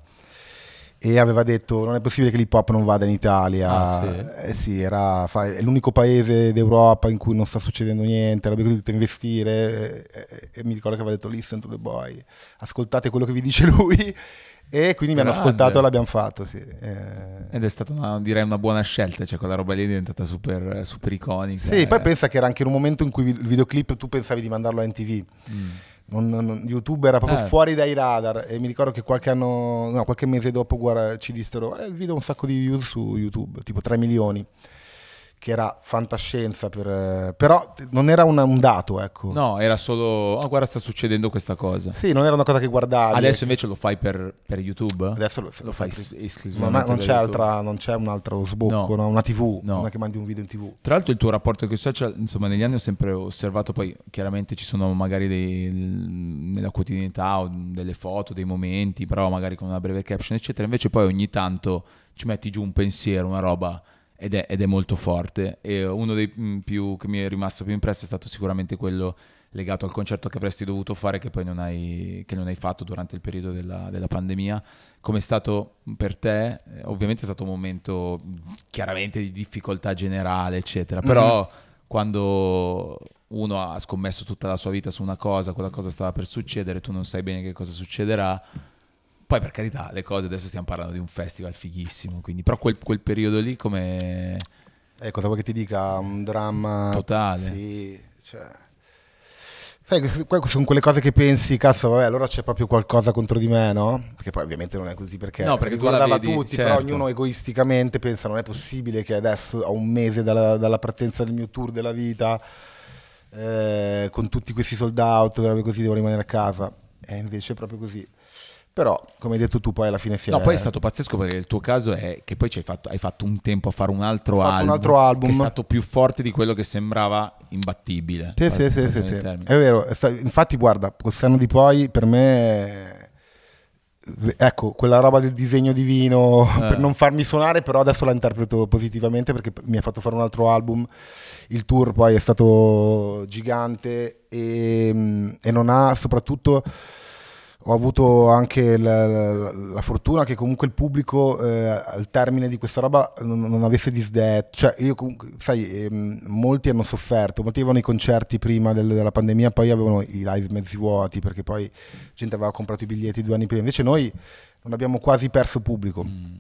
e aveva detto non è possibile che l'hip hop non vada in Italia. Ah, sì? Eh, sì, era, fa, è l'unico paese d'Europa in cui non sta succedendo niente, avrebbe dovuto investire e, e, mi ricordo che aveva detto listen to the boy, ascoltate quello che vi dice lui e quindi Grande. mi hanno ascoltato e l'abbiamo fatto. Sì. Eh. Ed è stata una, direi una buona scelta, cioè quella roba lì è diventata super, super iconica. Sì, eh. poi pensa che era anche in un momento in cui il videoclip tu pensavi di mandarlo a NTV. Mm non, non, YouTube era proprio eh. fuori dai radar e mi ricordo che qualche anno, no, qualche mese dopo guarda, ci dissero, eh, il video ha un sacco di views su YouTube, tipo 3 milioni che era fantascienza, per, eh, però non era una, un dato, ecco. No, era solo, oh guarda sta succedendo questa cosa. Sì, non era una cosa che guardavi. Adesso ecco. invece lo fai per, per YouTube? Adesso lo, lo fai esclusivamente non, non c'è altra, Non c'è un altro sbocco, No? una TV, no. non è che mandi un video in TV. Tra l'altro il tuo rapporto con i social, insomma negli anni ho sempre osservato, poi chiaramente ci sono magari dei, nella quotidianità o delle foto, dei momenti, però magari con una breve caption eccetera, invece poi ogni tanto ci metti giù un pensiero, una roba ed è, ed è molto forte. E uno dei mm, più che mi è rimasto più impresso è stato sicuramente quello legato al concerto che avresti dovuto fare che poi non hai, non hai fatto durante il periodo della, della pandemia. è stato per te? Eh, ovviamente è stato un momento mm, chiaramente di difficoltà generale, eccetera, mm-hmm. però mm-hmm. quando uno ha scommesso tutta la sua vita su una cosa, quella cosa stava per succedere, tu non sai bene che cosa succederà poi per carità, le cose adesso stiamo parlando di un festival fighissimo, quindi però quel, quel periodo lì come... Eh, cosa vuoi che ti dica? Un dramma... Totale. Sì, cioè... Sai, sono quelle cose che pensi, cazzo, vabbè, allora c'è proprio qualcosa contro di me, no? Perché poi ovviamente non è così perché, no, perché guardava tutti, certo. però ognuno egoisticamente pensa non è possibile che adesso a un mese dalla, dalla partenza del mio tour della vita, eh, con tutti questi sold out, così devo rimanere a casa. E invece è proprio così. Però, come hai detto tu, poi alla fine si è... No, poi è stato pazzesco perché il tuo caso è che poi hai fatto, hai fatto, un tempo a fare un altro, album, un altro album. Che è stato più forte di quello che sembrava imbattibile. Sì, sì, sì, sì, sì. È vero. Infatti, guarda, quest'anno di poi per me... Eh, ecco, quella roba del disegno divino eh. per non farmi suonare, però adesso la interpreto positivamente perché mi ha fatto fare un altro album. Il tour poi è stato gigante e, mm, e non ha soprattutto ho avuto anche la, la, la, fortuna che comunque il pubblico eh, al termine di questa roba non, non avesse disdetto, cioè io comunque, sai, ehm, molti hanno sofferto, molti avevano i concerti prima del, della pandemia, poi avevano i live mezzi vuoti perché poi gente aveva comprato i biglietti due anni prima, invece noi non abbiamo quasi perso pubblico. Mm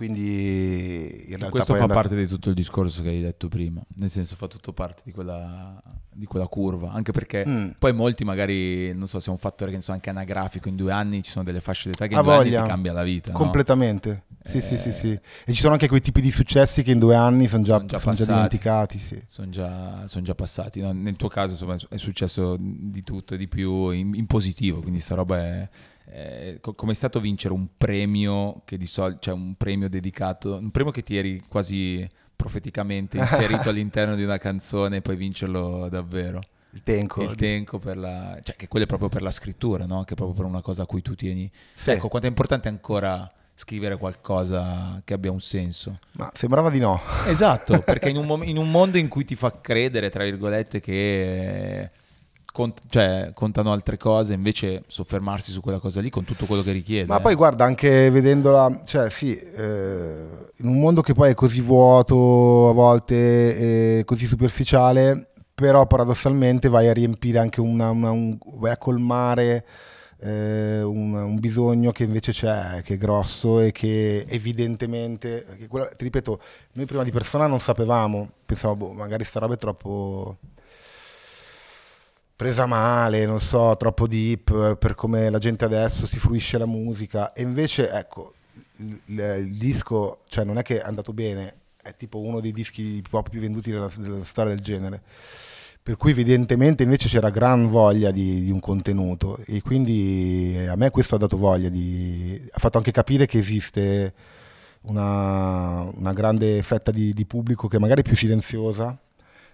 quindi in realtà questo fa andata... parte di tutto il discorso che hai detto prima, nel senso fa tutto parte di quella, di quella curva, anche perché mm. poi molti magari, non so, se è un fattore che so, anche anagrafico, in due anni ci sono delle fasce d'età che in voglia. cambia la vita. Completamente, no? sì, eh... sì, sì, sì. Eh. E ci sono anche quei tipi di successi che in due anni sono già, son già, son già, dimenticati. Sì. Sono già, son già, passati, no, nel tuo caso insomma, è successo di tutto e di più in, in positivo, quindi sta roba è eh, co- com'è stato vincere un premio che di solito, cioè un premio dedicato, un premio che ti eri quasi profeticamente inserito all'interno di una canzone e poi vincerlo davvero? Il Tenco. Il Tenco per la... Cioè, che quello è proprio per la scrittura, no? Che è proprio per una cosa a cui tu tieni... Sì. Ecco, quanto è importante ancora scrivere qualcosa che abbia un senso. Ma sembrava di no. Esatto, perché in un, mom- in un mondo in cui ti fa credere, tra virgolette, che eh, Cont- cioè, contano altre cose invece soffermarsi su quella cosa lì con tutto quello che richiede. Ma eh. poi guarda, anche vedendola, cioè sì, eh, in un mondo che poi è così vuoto a volte, e così superficiale, però paradossalmente vai a riempire anche una, una un, vai a colmare eh, un, un, bisogno che invece c'è, che è grosso e che evidentemente, che quello, ti ripeto, noi prima di persona non sapevamo, pensavo boh, magari sta roba è troppo presa male, non so, troppo deep per come la gente adesso si fruisce la musica. E invece, ecco, il, il disco, cioè non è che è andato bene, è tipo uno dei dischi pop più venduti della, della storia del genere. Per cui evidentemente invece c'era gran voglia di, di, un contenuto e quindi a me questo ha dato voglia, di, ha fatto anche capire che esiste una, una grande fetta di, di pubblico che magari è più silenziosa,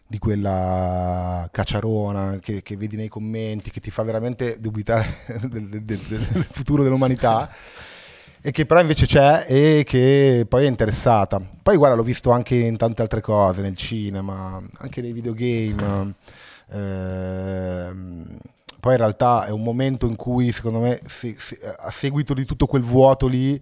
di quella cacciarona che, che, vedi nei commenti, che ti fa veramente dubitare del, del, del, del futuro dell'umanità, e che però invece c'è e che poi è interessata. Poi guarda, l'ho visto anche in tante altre cose, nel cinema, anche nei videogame. Sì. Eh, poi in realtà è un momento in cui, secondo me, si, si, a seguito di tutto quel vuoto lì,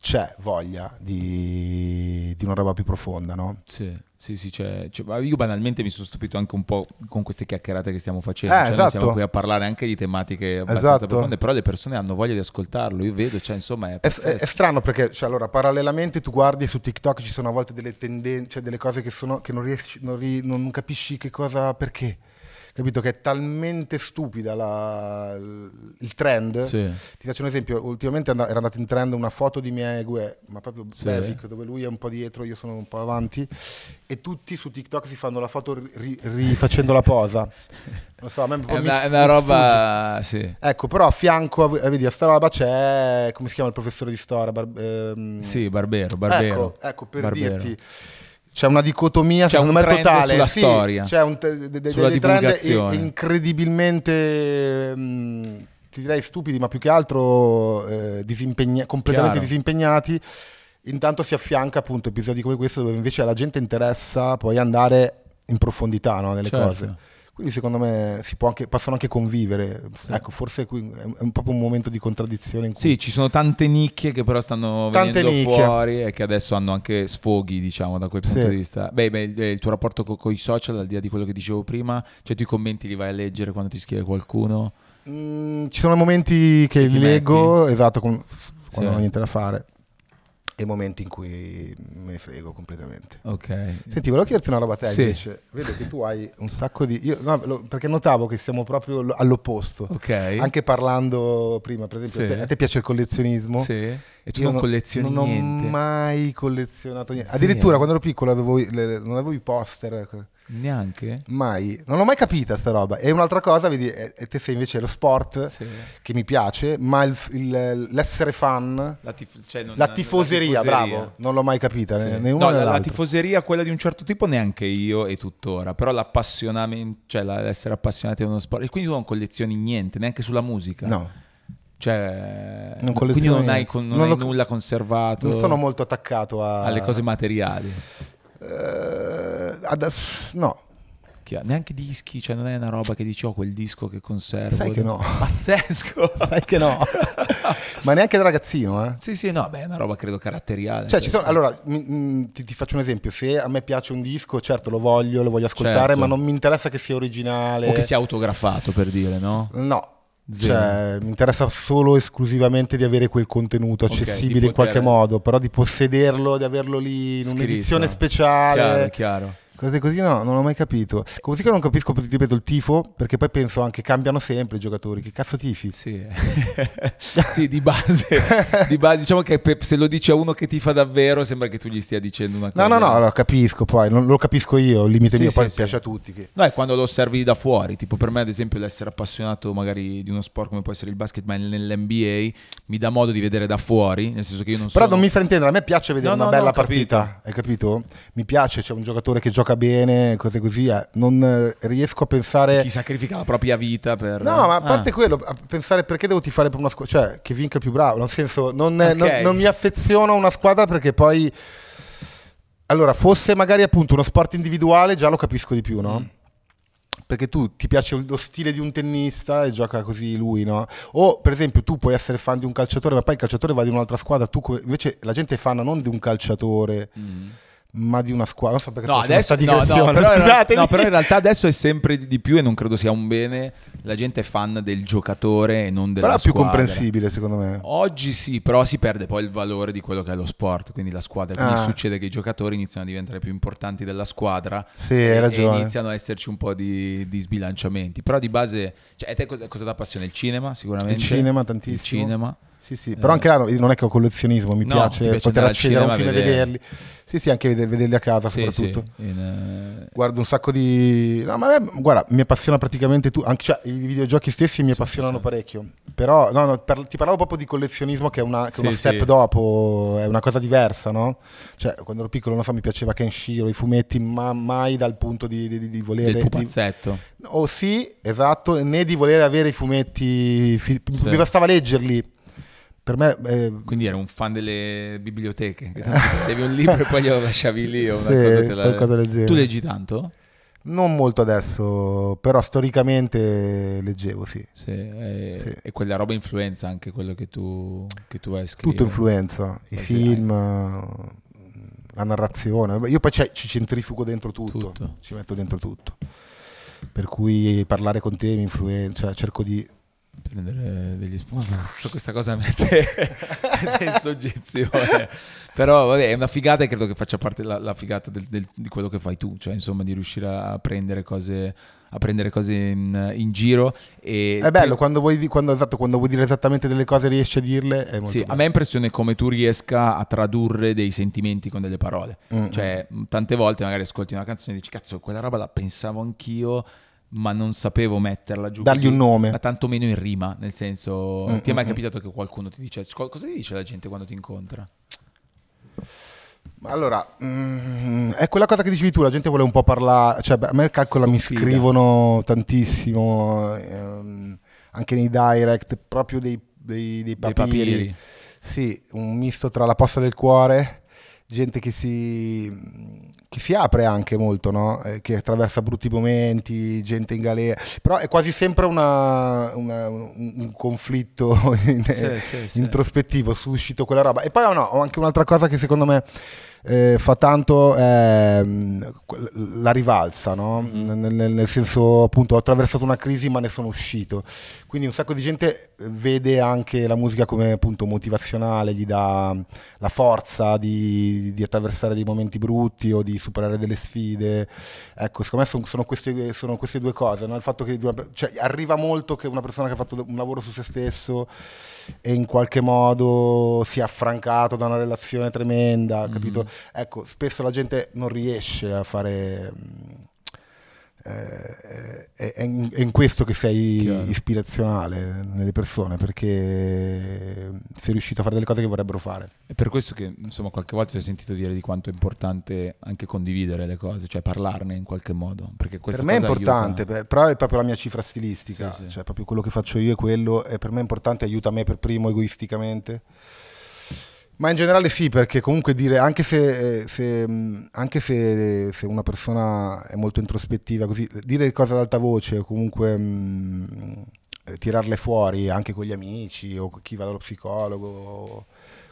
c'è voglia di, di una roba più profonda, no? Sì. Sì, sì, cioè, cioè, io banalmente mi sono stupito anche un po' con queste chiacchierate che stiamo facendo. Eh, cioè, esatto. Noi siamo esatto. qui a parlare anche di tematiche abbastanza esatto. profonde, però le persone hanno voglia di ascoltarlo. Io vedo, cioè, insomma, è, è, è strano perché, cioè, allora, parallelamente tu guardi su TikTok ci sono a volte delle tendenze, cioè, delle cose che, sono, che non riesci, non, ri, non capisci che cosa, perché capito che è talmente stupida la, il trend. Sì. Ti faccio un esempio, ultimamente era andata in trend una foto di Miegue, ma proprio sì. basic, dove lui è un po' dietro, io sono un po' avanti, e tutti su TikTok si fanno la foto ri, rifacendo la posa. Non so, a me è, un po' è mi, una, mi una roba... Sì. Ecco, però a fianco eh, vedi, a sta roba c'è, come si chiama il professore di storia? Bar, ehm... Sì, Barbero, Barbero. Ecco, ecco per Barbero. dirti c'è una dicotomia c'è secondo un me totale sulla sì, storia c'è un te- de- de- sulla trend incredibilmente mh, mm, ti direi stupidi ma più che altro eh, disimpegna- completamente Chiaro. disimpegnati intanto si affianca appunto episodi come questo dove invece la gente interessa poi andare in profondità no, nelle certo. cose quindi secondo me si può anche, possono anche convivere. Sì. Ecco, forse qui è proprio un momento di contraddizione. Cui... Sì, ci sono tante nicchie che però stanno tante venendo nicchie. fuori e che adesso hanno anche sfoghi, diciamo, da quel punto sì. di vista. Beh, beh, il tuo rapporto con, con i social, al di là di quello che dicevo prima, cioè tu i commenti li vai a leggere quando ti scrive qualcuno? Mm, ci sono momenti che, che li leggo, esatto, con, quando sì. non ho niente da fare e momenti in cui me ne frego completamente. Ok. Senti, volevo chiederti una roba a te sì. invece. Vedo che tu hai un sacco di... Io, no, lo, perché notavo che siamo proprio all'opposto. Ok. Anche parlando prima, per esempio, sì. a, te, a, te, piace il collezionismo. Sì. E tu Io non collezioni non, non ho mai collezionato niente. Addirittura quando ero piccolo avevo, le, non avevo i poster. Ecco. Neanche? Mai. Non l'ho mai capita sta roba. E un'altra cosa, vedi, e te sei invece lo sport sì. che mi piace, ma il, il, l'essere fan, la, tif- cioè non, la, tifoseria, la, tifoseria, bravo, non l'ho mai capita. Sì. Né, no, la, tifoseria, quella di un certo tipo, neanche io e tuttora, però l'appassionamento, cioè l'essere appassionati a uno sport. E quindi tu non collezioni niente, neanche sulla musica. No. Cioè, non quindi non hai, non non hai lo, nulla conservato. Non sono molto attaccato a... alle cose materiali. Eh, adesso no. Chiaro. Neanche dischi, cioè non è una roba che dici ho oh, quel disco che conservo. Sai che no. Pazzesco. Sai che no. Ma neanche da ragazzino, eh? Sì, sì, no, beh, è una roba credo caratteriale. Cioè, sono, allora, mi, mm, ti, ti, faccio un esempio, se a me piace un disco, certo lo voglio, lo voglio ascoltare, certo. ma non mi interessa che sia originale. O che sia autografato, per dire, no? No, cioè, mi interessa solo esclusivamente di avere quel contenuto accessibile okay, in qualche modo, però di possederlo, di averlo lì in un'edizione speciale. Chiaro, chiaro. Cose così no, non ho mai capito. Così che non capisco, ti ripeto, il tifo, perché poi penso anche cambiano sempre i giocatori. Che cazzo tifi? Sì, sì di, base, di, base, Diciamo che se lo dice a uno che tifa davvero, sembra che tu gli stia dicendo una cosa. No, no, no, lo capisco poi, non lo capisco io, il limite sì, mio sì, poi sì. piace a tutti. Che... No, è quando lo osservi da fuori. Tipo per me, ad esempio, l'essere appassionato magari di uno sport come può essere il basket, ma nell'NBA mi dà modo di vedere da fuori, nel senso che io non so. Però sono... non mi fraintendere, a me piace vedere no, una no, bella no, partita, capito. hai capito? Mi piace, c'è un giocatore che gioca gioca bene, cose così, eh, non eh, riesco a pensare... Chi sacrifica la propria vita per... No, ma a ah. parte ah. quello, a pensare perché devo fare per una squadra, cioè che vinca il più bravo, nel senso non, eh, okay. non, non mi affeziono a una squadra perché poi... Allora, fosse magari appunto uno sport individuale, già lo capisco di più, no? Mm perché tu ti piace lo stile di un tennista e gioca così lui, no? O per esempio tu puoi essere fan di un calciatore, ma poi il calciatore va di un'altra squadra, tu come... invece la gente è fan non di un calciatore. Mm ma di una squadra. Non so perché no, adesso, no, no, però, no, però, in realtà adesso è sempre di più e non credo sia un bene. La gente è fan del giocatore e non della però squadra. Però è più comprensibile, secondo me. Oggi sì, però si perde poi il valore di quello che è lo sport. Quindi la squadra. Quindi ah. succede che i giocatori iniziano a diventare più importanti della squadra. Sì, hai ragione. E iniziano a esserci un po' di, di sbilanciamenti. Però di base, cioè, a te cosa, cosa dà passione? Il cinema, sicuramente. Il cinema, tantissimo. Il cinema. Sì, sì, però anche là non è che ho collezionismo, mi no, piace, piace poter accedere a un film e vederli. Sì, sì, anche vederli a casa sì, soprattutto. Sì, in, uh... Guardo un sacco di... No, ma guarda, mi appassiona praticamente tu, anche, cioè, i videogiochi stessi mi appassionano sì, parecchio. Però, no, no per, ti parlavo proprio di collezionismo che è una, che sì, una step dopo, è una cosa diversa, no? Cioè, quando ero piccolo, non so, mi piaceva Kenshiro, i fumetti, ma mai dal punto di, di, di volere... Il pupazzetto. Di... Oh sì, esatto, né di volere avere i fumetti, fi... mi bastava leggerli per me, eh, Quindi era un fan delle biblioteche, avevi un libro e poi glielo lasciavi lì o una cosa, te la... cosa Tu leggi tanto? Non molto adesso, però storicamente leggevo, sì. sì, eh, sì. E quella roba influenza anche quello che tu, che tu hai scritto? Tutto influenza, i Quasi eh film, hai. Eh. Eh, la narrazione. Io poi ci centrifugo dentro tutto, tutto, ci metto dentro tutto. Per cui parlare con te mi influenza, cioè cerco di prendere degli spunti. So, questa cosa mette, mette in soggezione. Però vabbè, è una figata e credo che faccia parte la, la figata del, del, di quello che fai tu, cioè insomma di riuscire a prendere cose a prendere cose in, in giro. è bello, te... quando, vuoi, quando, esatto, quando, vuoi, dire esattamente delle cose riesci a dirle. sì, bello. a me è impressione come tu riesca a tradurre dei sentimenti con delle parole. Mm-hmm. Cioè, mm. tante volte magari ascolti una canzone e dici, cazzo, quella roba la pensavo anch'io ma non sapevo metterla giù. Dargli un nome. Ma tantomeno in rima, nel senso... Mm, ti è mai mm, mm. capitato che qualcuno ti dice... Cosa ti dice la gente quando ti incontra? Allora, mm, è quella cosa che dicevi tu, la gente vuole un po' parlare, cioè beh, a me calcola mi scrivono tantissimo, ehm, anche nei direct, proprio dei, dei, dei, papiri. dei, papiri. Sì, un misto tra la posta del cuore, gente che si che si apre anche molto, no? eh, che attraversa brutti momenti, gente in galea, però è quasi sempre una, una, un, un, conflitto in, sì, sì, introspettivo, suscito quella roba. E poi oh no, ho anche un'altra cosa che secondo me eh, fa tanto ehm, la rivalsa, no? mm. nel, nel senso appunto ho attraversato una crisi ma ne sono uscito. Quindi un sacco di gente vede anche la musica come appunto motivazionale, gli dà la forza di, di attraversare dei momenti brutti o di superare delle sfide. Ecco, secondo me sono, sono, queste, sono queste, due cose, no? il fatto che cioè, arriva molto che una persona che ha fatto un lavoro su se stesso e in qualche modo si è affrancato da una relazione tremenda, mm-hmm. capito? Ecco, spesso la gente non riesce a fare eh, eh, è, è, in, questo che sei Chiaro. ispirazionale nelle persone perché sei riuscito a fare delle cose che vorrebbero fare. È per questo che insomma qualche volta ti ho sentito dire di quanto è importante anche condividere le cose, cioè parlarne in qualche modo. per me è importante, aiuta... però è proprio la mia cifra stilistica, sì, sì. cioè proprio quello che faccio io è quello, e per me è importante, aiuta me per primo egoisticamente ma in generale sì, perché comunque dire, anche se, eh, se, mm, anche se, eh, se una persona è molto introspettiva, così, dire cose ad alta voce, o comunque mh, mm, eh, tirarle fuori anche con gli amici o con chi va dallo psicologo,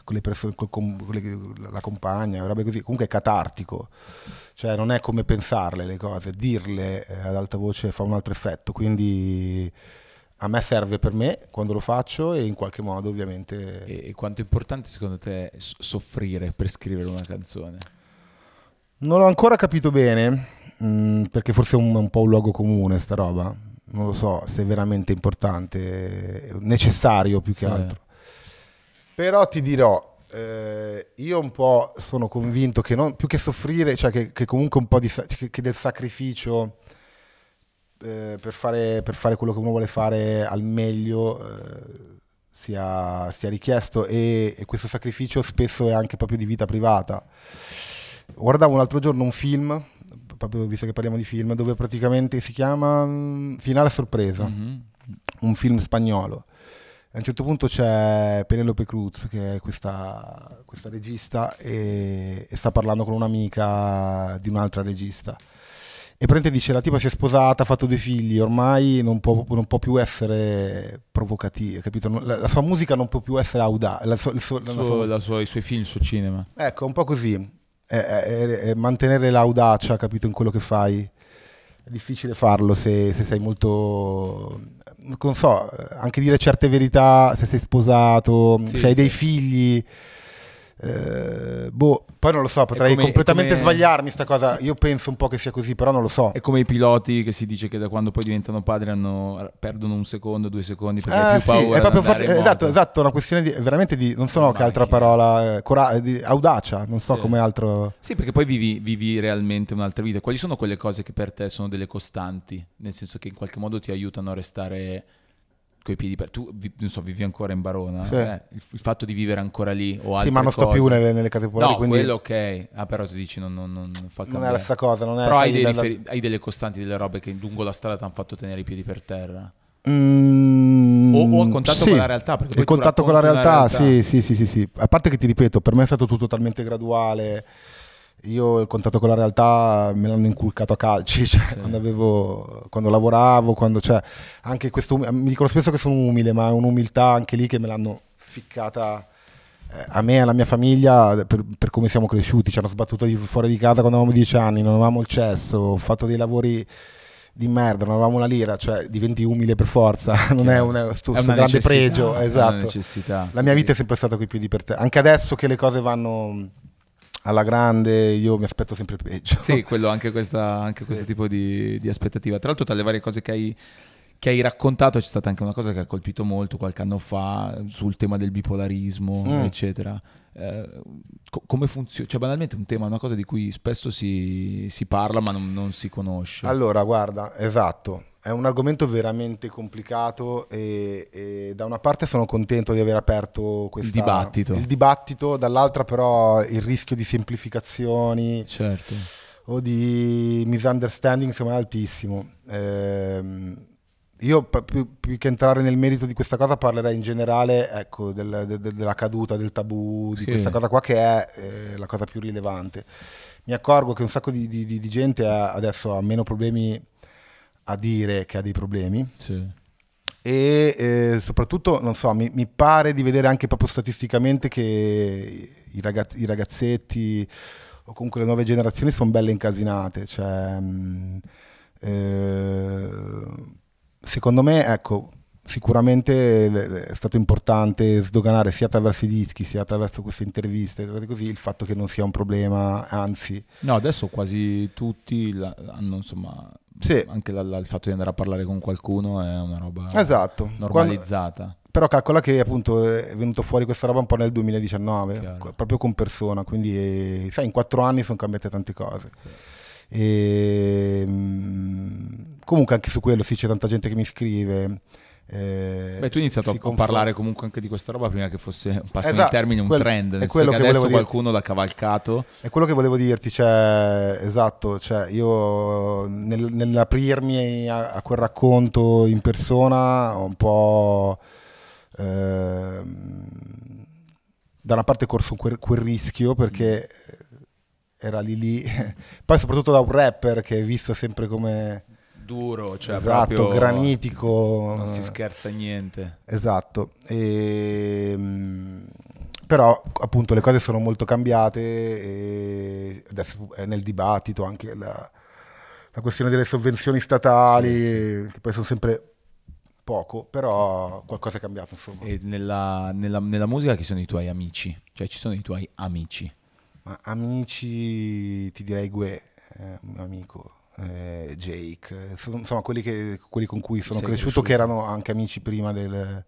con le persone, con, con le, la compagna, robe così, comunque è catartico, cioè non è come pensarle le cose, dirle ad alta voce fa un altro effetto, quindi a me serve per me quando lo faccio e in qualche modo ovviamente... E quanto è importante secondo te soffrire per scrivere una canzone? Non l'ho ancora capito bene, mh, mm, perché forse è un, un, po' un luogo comune sta roba, non lo so se è veramente importante, necessario più che sì. altro. Però ti dirò, eh, io un po' sono convinto che non, più che soffrire, cioè che, che comunque un po' di, che, che del sacrificio eh, per, fare, per, fare, quello che uno vuole fare al meglio eh, sia, sia, richiesto e, e, questo sacrificio spesso è anche proprio di vita privata. Guardavo l'altro giorno un film, proprio visto che parliamo di film, dove praticamente si chiama mm, Finale Sorpresa, mm-hmm. un film spagnolo. A un certo punto c'è Penelope Cruz, che è questa, questa regista, e, e sta parlando con un'amica di un'altra regista. E praticamente dice la tipa si è sposata, ha fatto due figli, ormai non può, non può più essere provocativa, capito? La, la, sua musica non può più essere audace. La, so, so, la, sua... la sua, I suoi film, il suo cinema. Ecco, un po' così. È, è, è mantenere l'audacia, capito, in quello che fai. È difficile farlo se, se sei molto non so, anche dire certe verità se sei sposato, sì, se hai sì. dei figli, eh, boh, poi non lo so, potrei come, completamente come... sbagliarmi questa cosa. Io penso un po' che sia così, però non lo so. È come i piloti che si dice che da quando poi diventano padri hanno, perdono un secondo, due secondi perché ah, più sì, paura. È proprio forse, esatto, esatto, una questione di, veramente di non so no, che altra parola, eh, cora- eh, di audacia, non so sì. come altro. Sì, perché poi vivi, vivi realmente un'altra vita. Quali sono quelle cose che per te sono delle costanti? Nel senso che in qualche modo ti aiutano a restare coi piedi per tu vi, non so vivi ancora in Barona sì. eh, il, il, fatto di vivere ancora lì o altre sì ma non sto più nelle, nelle categorie no quindi... quello ok ah però tu dici non, non, non fa cambiare non è la stessa cosa non è però hai, della... riferi- hai, delle costanti delle robe che lungo la strada ti hanno fatto tenere i piedi per terra mm, o, o, il contatto sì. con la realtà il contatto con la realtà, realtà, Sì, sì sì sì sì a parte che ti ripeto per me è stato tutto talmente graduale io il contatto con la realtà me l'hanno inculcato a calci, cioè, sì. quando, avevo, quando, lavoravo, quando, cioè, anche questo, um, mi dicono spesso che sono umile, ma è un'umiltà anche lì che me l'hanno ficcata eh, a me e alla mia famiglia per, per, come siamo cresciuti, ci hanno sbattuto fuori di casa quando avevamo 10 anni, non avevamo il cesso, ho fatto dei lavori di merda, non avevamo la lira, cioè diventi umile per forza, non è, una, è un, grande pregio, esatto. La mia vita è sempre stata qui più di per te, anche adesso che le cose vanno alla grande, io mi aspetto sempre peggio. Sì, quello, anche, questa, anche sì. questo tipo di, di, aspettativa. Tra l'altro, tra le varie cose che hai, che hai, raccontato, c'è stata anche una cosa che ha colpito molto qualche anno fa sul tema del bipolarismo, mm. eccetera. Eh, co- come funziona? Cioè, banalmente un tema, una cosa di cui spesso si, si parla ma non, non, si conosce. Allora, guarda, esatto. È un argomento veramente complicato e, e, da una parte sono contento di aver aperto questa, il, dibattito. il dibattito, dall'altra però il rischio di semplificazioni certo. o di misunderstanding secondo è altissimo. Ehm, io più, più, che entrare nel merito di questa cosa parlerei in generale ecco, del, de, de, della caduta, del tabù, di sì. questa cosa qua che è eh, la cosa più rilevante. Mi accorgo che un sacco di, di, di gente adesso ha meno problemi a dire che ha dei problemi. Sì. E eh, soprattutto, non so, mi, mi, pare di vedere anche proprio statisticamente che i, ragaz- i ragazzetti o comunque le nuove generazioni sono belle incasinate. Cioè, mh, mm, eh, secondo me, ecco, sicuramente è stato importante sdoganare sia attraverso i dischi sia attraverso queste interviste così il fatto che non sia un problema anzi no adesso quasi tutti hanno insomma sì. Anche la, la, il fatto di andare a parlare con qualcuno è una roba esatto. normalizzata. Quando... Però calcola che appunto è venuto fuori questa roba un po' nel 2019, Chiaro. proprio con persona, quindi sai, in quattro anni sono cambiate tante cose. Sì. E, ehm, comunque anche su quello sì, c'è tanta gente che mi scrive. Eh, Beh, tu hai iniziato a conf... parlare comunque anche di questa roba prima che fosse un passo esatto, termine, un quel, trend. Nel quello che, che adesso qualcuno dirti. l'ha cavalcato. È quello che volevo dirti, cioè, esatto, cioè io nel, nell'aprirmi a, a, quel racconto in persona ho un po'... Eh, da una parte corso quel, quel rischio perché era lì lì, poi soprattutto da un rapper che è visto sempre come duro, cioè esatto, proprio granitico. Non si scherza niente. Esatto. E, mm, però appunto le cose sono molto cambiate e adesso è nel dibattito anche la, la questione delle sovvenzioni statali, sì, sì. che poi sono sempre poco, però qualcosa è cambiato insomma. E nella, nella, nella musica chi sono i tuoi amici? Cioè ci sono i tuoi amici? Ma amici ti direi Gue, eh, un amico eh, Jake, eh, insomma quelli, che, quelli, con cui sono cresciuto, cresciuto, che erano anche amici prima del,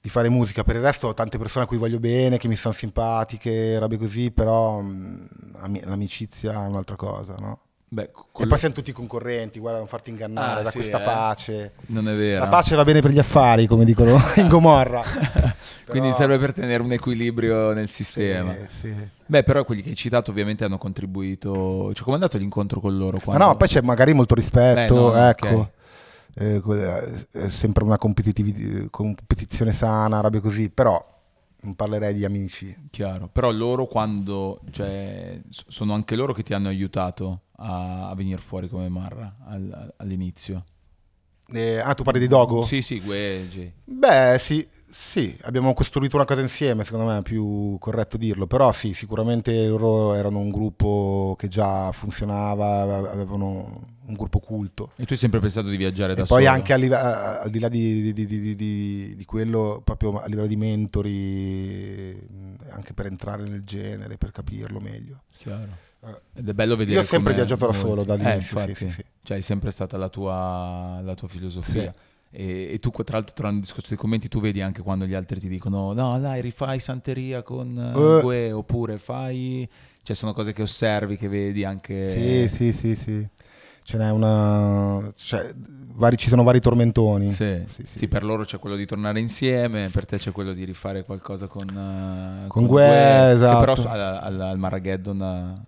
di fare musica. Per il resto ho tante persone a cui voglio bene, che mi stanno simpatiche, robe così, però mh, mm, l'amicizia è un'altra cosa, no? Beh, e poi siamo tutti concorrenti, guarda, non farti ingannare ah, da sì, questa eh. pace. Non è vero. La pace va bene per gli affari, come dicono in Gomorra. però... Quindi serve per tenere un equilibrio nel sistema. Sì, sì. Beh, però quelli che hai citato ovviamente hanno contribuito. Cioè, come è andato l'incontro con loro? Quando... Ma no, poi c'è magari molto rispetto, Beh, no, ecco. Okay. Eh, eh sempre una competizione sana, robe così, però non parlerei di amici. Chiaro, però loro quando, cioè, sono anche loro che ti hanno aiutato a, a venire fuori come Marra al, all'inizio. Eh, ah, tu parli di Dogo? Sì, sì, Guegi. Beh, sì, sì, abbiamo costruito una cosa insieme, secondo me è più corretto dirlo, però sì, sicuramente loro erano un gruppo che già funzionava, avevano un gruppo culto. E tu hai sempre pensato di viaggiare e da poi solo? Poi anche al, al, di là di, di, di, di, quello, proprio a livello di mentori, anche per entrare nel genere, per capirlo meglio. Chiaro. Eh, ed è bello vedere. Io ho sempre viaggiato da solo dall'inizio. Eh, sì, sì, sì. Cioè, è sempre stata la tua, la tua filosofia. Sì. E, e, tu, tra l'altro, tornando al discorso dei commenti, tu vedi anche quando gli altri ti dicono: No, dai, rifai Santeria con uh, Gue, oppure fai. Cioè, sono cose che osservi, che vedi anche. Sì, sì, sì, sì ce n'è una... Cioè, vari, ci sono vari tormentoni. Sì. Sì, sì. sì, per loro c'è quello di tornare insieme, per te c'è quello di rifare qualcosa con... Uh, con, Gue, esatto. Che però esatto. al, al, al Marrageddon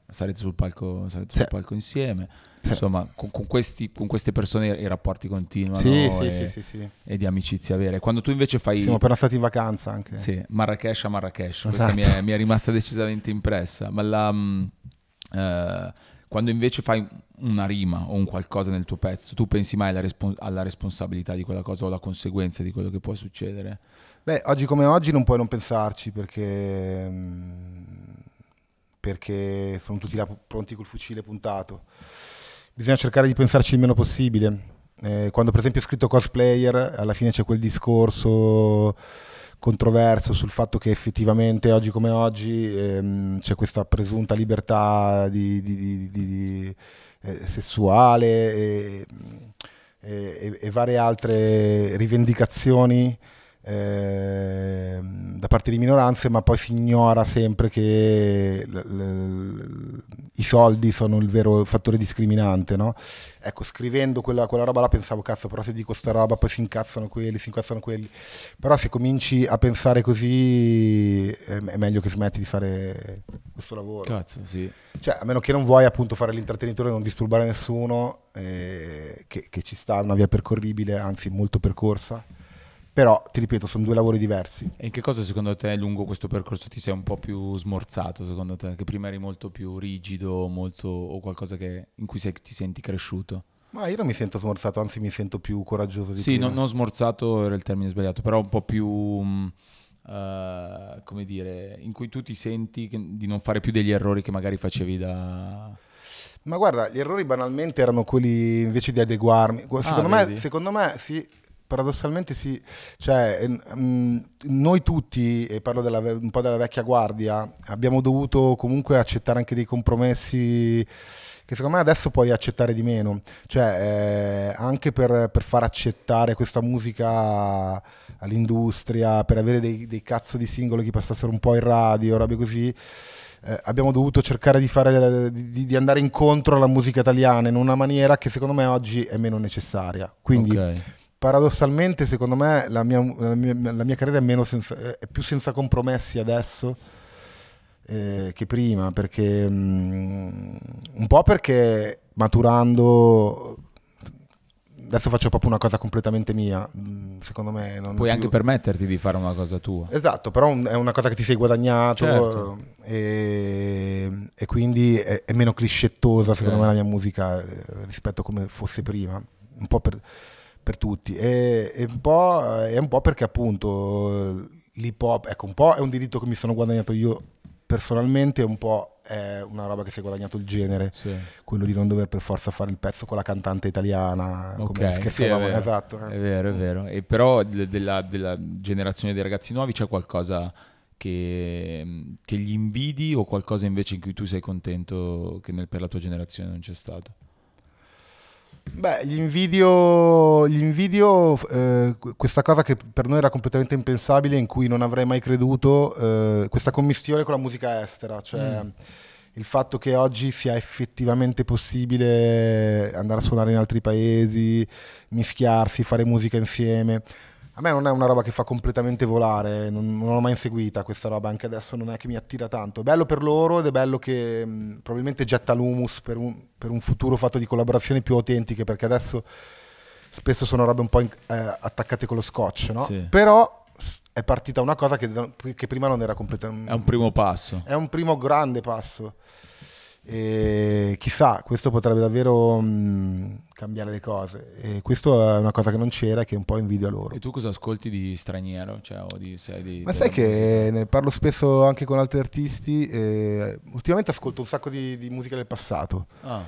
eh, sarete sul palco, sarete sul palco insieme. Insomma, con, con, questi, con, queste persone i rapporti continuano sì, e, sì, sì, e, di amicizia avere. Quando tu invece fai... Siamo appena stati in vacanza anche. Sì, Marrakesh a Marrakesh, esatto. questa mi è, mi è, rimasta decisamente impressa. Ma la... Uh, quando invece fai una rima o un qualcosa nel tuo pezzo, tu pensi mai alla, respons alla, responsabilità di quella cosa o alla conseguenza di quello che può succedere? Beh, oggi come oggi non puoi non pensarci perché, mm, perché sono tutti là pronti col fucile puntato. Bisogna cercare di pensarci il meno possibile. Eh, quando per esempio ho scritto cosplayer, alla fine c'è quel discorso controverso sul fatto che effettivamente oggi come oggi ehm, c'è questa presunta libertà di, di, di, eh, sessuale e, e, e, varie altre rivendicazioni Ehm, da parte di minoranze, ma poi si ignora sempre che l- l- i soldi sono il vero fattore discriminante. No? Ecco, scrivendo quella, quella roba là pensavo, cazzo, però se dico sta roba poi si incazzano quelli, si incazzano quelli. Però se cominci a pensare così è meglio che smetti di fare questo lavoro. Cazzo, sì. Cioè, a meno che non vuoi appunto fare l'intrattenitore, e non disturbare nessuno, eh, che, che ci sta una via percorribile, anzi molto percorsa. Però, ti ripeto, sono due lavori diversi. E in che cosa secondo te lungo questo percorso ti sei un po' più smorzato, secondo te? Che prima eri molto più rigido molto, o qualcosa che, in cui sei, ti senti cresciuto? Ma io non mi sento smorzato, anzi mi sento più coraggioso di Sì, non, non, smorzato era il termine sbagliato, però un po' più... uh, come dire, in cui tu ti senti che, di non fare più degli errori che magari facevi da... Ma guarda, gli errori banalmente erano quelli invece di adeguarmi. Secondo, ah, me, secondo me, sì, paradossalmente sì, cioè, mh, ehm, mm, noi tutti, e parlo della, un po' della vecchia guardia, abbiamo dovuto comunque accettare anche dei compromessi che secondo me adesso puoi accettare di meno, cioè eh, anche per, per, far accettare questa musica all'industria, per avere dei, dei cazzo di singoli che passassero un po' in radio, robe così. Eh, abbiamo dovuto cercare di, fare, di, di, andare incontro alla musica italiana in una maniera che secondo me oggi è meno necessaria. Quindi okay paradossalmente secondo me la mia, la mia, la mia carriera è, senza, è, più senza compromessi adesso eh, che prima, perché um, un po' perché maturando adesso faccio proprio una cosa completamente mia. Mm, secondo me. Non Puoi più... anche permetterti di fare una cosa tua. Esatto, però è una cosa che ti sei guadagnato. Certo. E, e, quindi è, è meno cliscettosa secondo certo. me, la mia musica eh, rispetto a come fosse prima. Un po' per per tutti. E, e un po', è un po' perché appunto l'hip hop, ecco, un po' è un diritto che mi sono guadagnato io personalmente, un po' è una roba che si è guadagnato il genere, sì. quello di non dover per forza fare il pezzo con la cantante italiana, okay, come sì, è esatto. È vero, è vero. E però della, della generazione dei ragazzi nuovi c'è qualcosa... Che, che, gli invidi o qualcosa invece in cui tu sei contento che nel, per la tua generazione non c'è stato? Beh, gli invidio, gli invidio eh, questa cosa che per noi era completamente impensabile, in cui non avrei mai creduto, eh, questa commissione con la musica estera, cioè mm. il fatto che oggi sia effettivamente possibile andare a suonare in altri paesi, mischiarsi, fare musica insieme a me non è una roba che fa completamente volare, non, non l'ho mai inseguita questa roba, anche adesso non è che mi attira tanto. È bello per loro ed è bello che mh, mm, probabilmente getta l'humus per un, per un futuro fatto di collaborazioni più autentiche, perché adesso spesso sono robe un po' in, eh, attaccate con lo scotch, no? Sì. Però è partita una cosa che, che prima non era completamente... Mm, è un primo passo. È un primo grande passo. E chissà, questo potrebbe davvero mh, mm, cambiare le cose. E questo è una cosa che non c'era e che un po' invidio a loro. E tu cosa ascolti di straniero? Cioè, di, di, Ma sai che ne parlo spesso anche con altri artisti. ultimamente ascolto un sacco di, di musica del passato. Ah.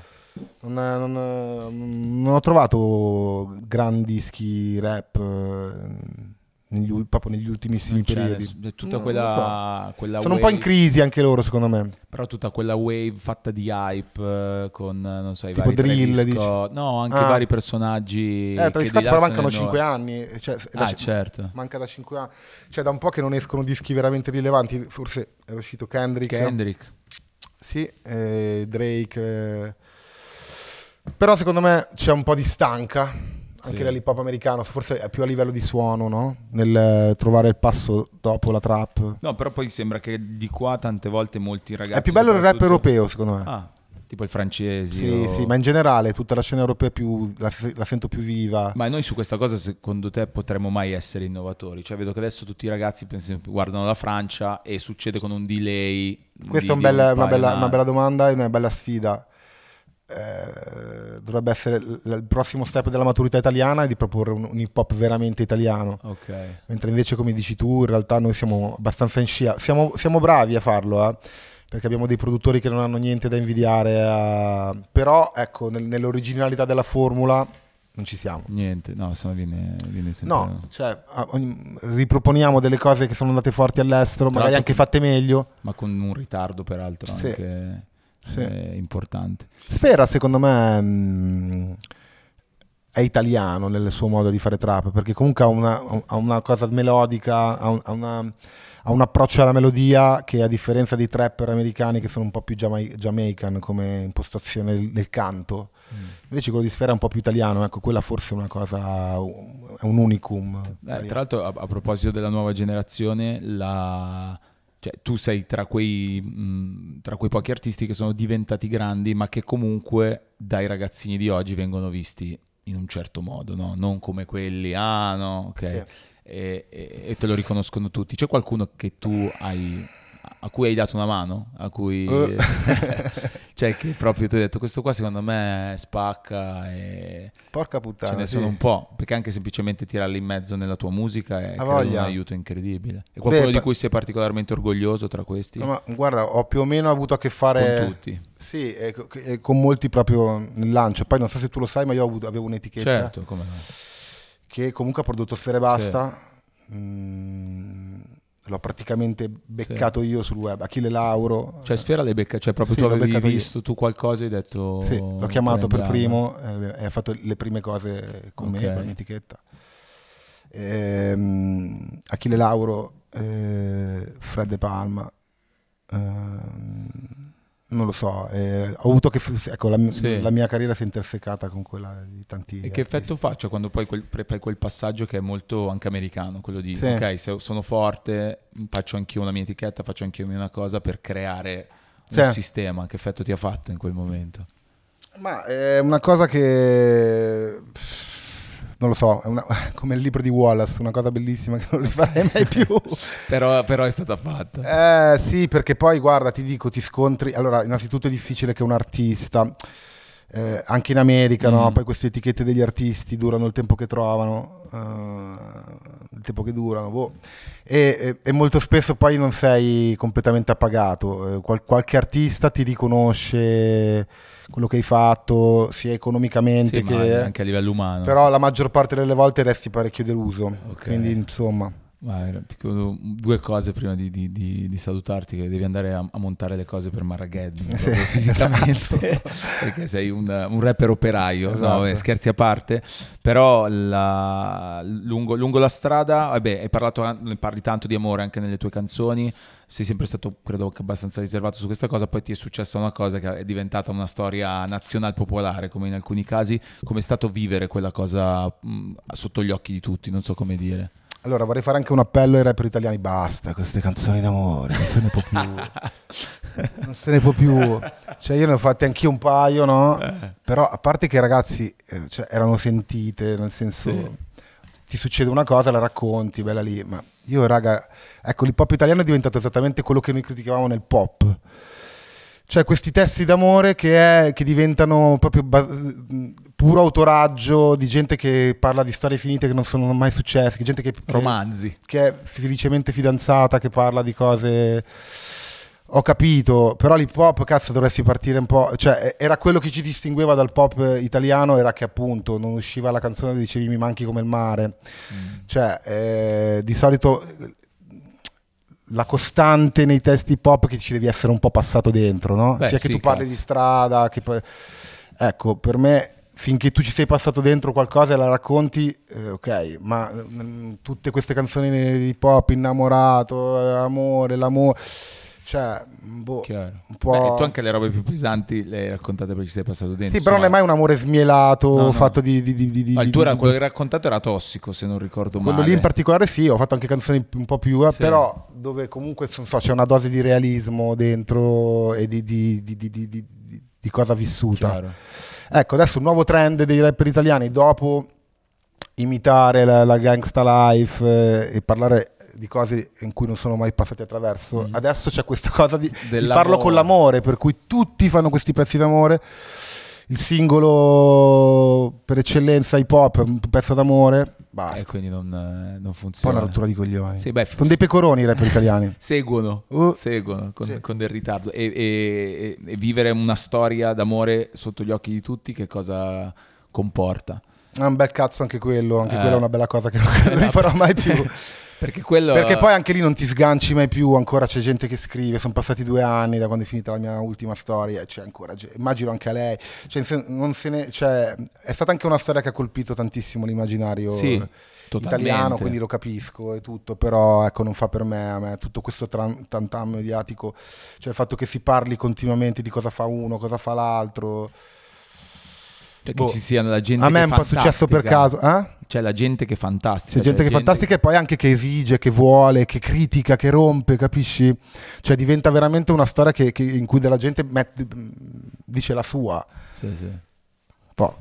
Non, non, non ho trovato grandi dischi rap eh, negli, proprio negli ultimissimi periodi. Tutta no, so. quella Sono wave, un po' in crisi anche loro, secondo me. Però tutta quella wave fatta di hype eh, con non so, i tipo drill, disco, no, anche ah. vari personaggi. Eh, Travis Scott però mancano 5 anni. Cioè, ah, da, certo. Manca da 5 anni. Cioè, da un po' che non escono dischi veramente rilevanti. Forse è uscito Kendrick. Kendrick. Sì, eh, Drake. Eh. Però secondo me c'è un po' di stanca anche sì. l'hip hop americano, forse è più a livello di suono, no? Nel eh, trovare il passo dopo la trap. No, però poi sembra che di qua tante volte molti ragazzi... È più bello soprattutto... il rap europeo, secondo me. Ah, tipo il francese. Sì, o... sì, ma in generale tutta la scena europea più, la, la, sento più viva. Ma noi su questa cosa secondo te potremmo mai essere innovatori? Cioè vedo che adesso tutti i ragazzi pensano, guardano la Francia e succede con un delay. Questa di, è un bella, un una, bella, una bella domanda e una bella sfida eh, dovrebbe essere l- il prossimo step della maturità italiana è di proporre un, un hip hop veramente italiano. Okay. Mentre invece, come dici tu, in realtà noi siamo abbastanza in scia. Siamo, siamo bravi a farlo, eh? perché abbiamo dei produttori che non hanno niente da invidiare. A... Però, ecco, nel, nell'originalità della formula non ci siamo. Niente, no, se no viene, viene sempre... No, cioè, riproponiamo delle cose che sono andate forti all'estero, Tra magari anche fatte meglio. Ma con un ritardo, peraltro, sì. anche sì. eh, importante. Sfera, secondo me, mm, è italiano nel suo modo di fare trap, perché comunque ha una, ha una cosa melodica, ha, un, ha, una, ha, un approccio alla melodia che a differenza dei trapper americani che sono un po' più jama- jamaican come impostazione del, del canto, mm. invece quello di Sfera è un po' più italiano, ecco, quella forse è una cosa, è un unicum. Eh, tra l'altro a, a proposito della nuova generazione, la cioè, tu sei tra quei, mh, mm, tra quei pochi artisti che sono diventati grandi, ma che comunque dai ragazzini di oggi vengono visti in un certo modo, no? non come quelli, ah no, ok, sì. e, e, e te lo riconoscono tutti. C'è qualcuno che tu hai a cui hai dato una mano, a cui... Uh. cioè che proprio ti ho detto questo qua secondo me spacca e... Porca puttana. Ce ne sì. sono un po', perché anche semplicemente tirarli in mezzo nella tua musica è un aiuto incredibile. E qualcuno Beh, di cui sei particolarmente orgoglioso tra questi? ma guarda, ho più o meno avuto a che fare... Con tutti. Sì, e, e con molti proprio nel lancio. Poi non so se tu lo sai, ma io avuto, avevo un'etichetta. Certo, come no. Che comunque ha prodotto Sfere Basta. Sì. Mm l'ho praticamente beccato sì. io sul web, Achille Lauro. Cioè eh, Sfera l'hai beccato, cioè proprio sì, tu avevi visto io. tu qualcosa e hai detto... Sì, l'ho chiamato per primo eh, e ha fatto le prime cose con okay. me, con l'etichetta. Ehm, Achille Lauro, eh, Fred De Palma, ehm, non lo so, eh, ho avuto che ecco, la, sì. la, mia carriera si è intersecata con quella di tanti. E che artisti. effetto faccio quando poi quel, fai quel passaggio che è molto anche americano, quello di sì. ok, sono forte, faccio anch'io una mia etichetta, faccio anch'io una cosa per creare sì. un sistema, che effetto ti ha fatto in quel momento? Ma è eh, una cosa che non lo so, una, come il libro di Wallace, una cosa bellissima che non rifarei mai più. però, però, è stata fatta. Eh, sì, perché poi guarda, ti dico, ti scontri. Allora, innanzitutto è difficile che un artista eh, anche in America, mm. no? poi queste etichette degli artisti durano il tempo che trovano, uh, il tempo che durano, boh. e, e, e, molto spesso poi non sei completamente appagato, eh, Qual, qualche artista ti riconosce quello che hai fatto, sia economicamente sì, che anche a livello umano, però la maggior parte delle volte resti parecchio deluso, okay. quindi insomma ti chiedo due cose prima di, di, di, di salutarti, che devi andare a, a montare le cose per Marragheddi sì, fisicamente, esatto. perché sei un, un rapper operaio, esatto. no? scherzi a parte, però la, lungo, lungo, la strada, vabbè, hai parlato, parli tanto di amore anche nelle tue canzoni, sei sempre stato, credo che abbastanza riservato su questa cosa, poi ti è successa una cosa che è diventata una storia nazional popolare, come in alcuni casi, come è stato vivere quella cosa mh, mm, sotto gli occhi di tutti, non so come dire. Allora, vorrei fare anche un appello ai rapper italiani. Basta queste canzoni d'amore, non se ne può più. non se ne può più. Cioè, io ne ho fatte anch'io un paio, no? Eh. Però, a parte che, i ragazzi, eh, cioè, erano sentite, nel senso... Sì. Ti succede una cosa, la racconti, bella lì, ma io, raga... Ecco, l'hip hop italiano è diventato esattamente quello che noi criticavamo nel pop cioè questi testi d'amore che, è, che diventano proprio puro autoraggio di gente che parla di storie finite che non sono mai successe, gente che, che, romanzi, che è felicemente fidanzata, che parla di cose ho capito, però l'hip hop cazzo dovresti partire un po', cioè era quello che ci distingueva dal pop italiano era che appunto non usciva la canzone e dicevi mi manchi come il mare. Mm. Cioè, eh, di solito la costante nei testi pop che ci devi essere un po' passato dentro, no? Beh, Sia sì, che tu parli cazzo. di strada, che poi... Ecco, per me finché tu ci sei passato dentro qualcosa e la racconti, eh, ok, ma mh, mm, tutte queste canzoni di pop, innamorato, eh, amore, l'amore... Cioè, mm, boh, un po'... Beh, tu anche le robe più pesanti le hai raccontate perché ci sei passato dentro. Sì, insomma. però non è mai un amore smielato, no, no. fatto di... di, di, di Ma ah, il tuo era, quello che hai raccontato era tossico, se non ricordo quello male. Quello lì in particolare sì, ho fatto anche canzoni un po' più... Eh, sì. Però dove comunque c'è una dose di realismo dentro e di, di, di, di cosa vissuta. Chiaro. Ecco, adesso il nuovo trend dei rapper italiani, dopo imitare la, la gangsta life eh, e parlare di cose in cui non sono mai passati attraverso, mm. adesso c'è questa cosa di, farlo con l'amore, per cui tutti fanno questi pezzi d'amore il singolo per eccellenza hip hop, un pezzo d'amore, basta. E eh, quindi non, eh, non, funziona. Poi una rottura di coglioni. Sì, beh, Sono dei pecoroni i rapper italiani. seguono, uh, seguono con, sì. con, del ritardo. E, e, e, vivere una storia d'amore sotto gli occhi di tutti, che cosa comporta? È un bel cazzo anche quello, anche eh. quella è una bella cosa che non rifarò esatto. mai più. Perché, quello... Perché poi anche lì non ti sganci mai più, ancora c'è gente che scrive, sono passati due anni da quando è finita la mia ultima storia, c'è ancora, immagino anche a lei, cioè, ne, cioè, è stata anche una storia che ha colpito tantissimo l'immaginario sì, italiano, quindi lo capisco e tutto, però ecco, non fa per me, a me tutto questo tantam mediatico, cioè il fatto che si parli continuamente di cosa fa uno, cosa fa l'altro. Cioè boh. che ci siano la gente A me è un po' successo per caso, eh? C'è la gente che è fantastica. C'è cioè gente che è fantastica che... e poi anche che esige, che vuole, che critica, che rompe, capisci? Cioè diventa veramente una storia che, che, in cui della gente mette, mm, dice la sua. Sì, sì.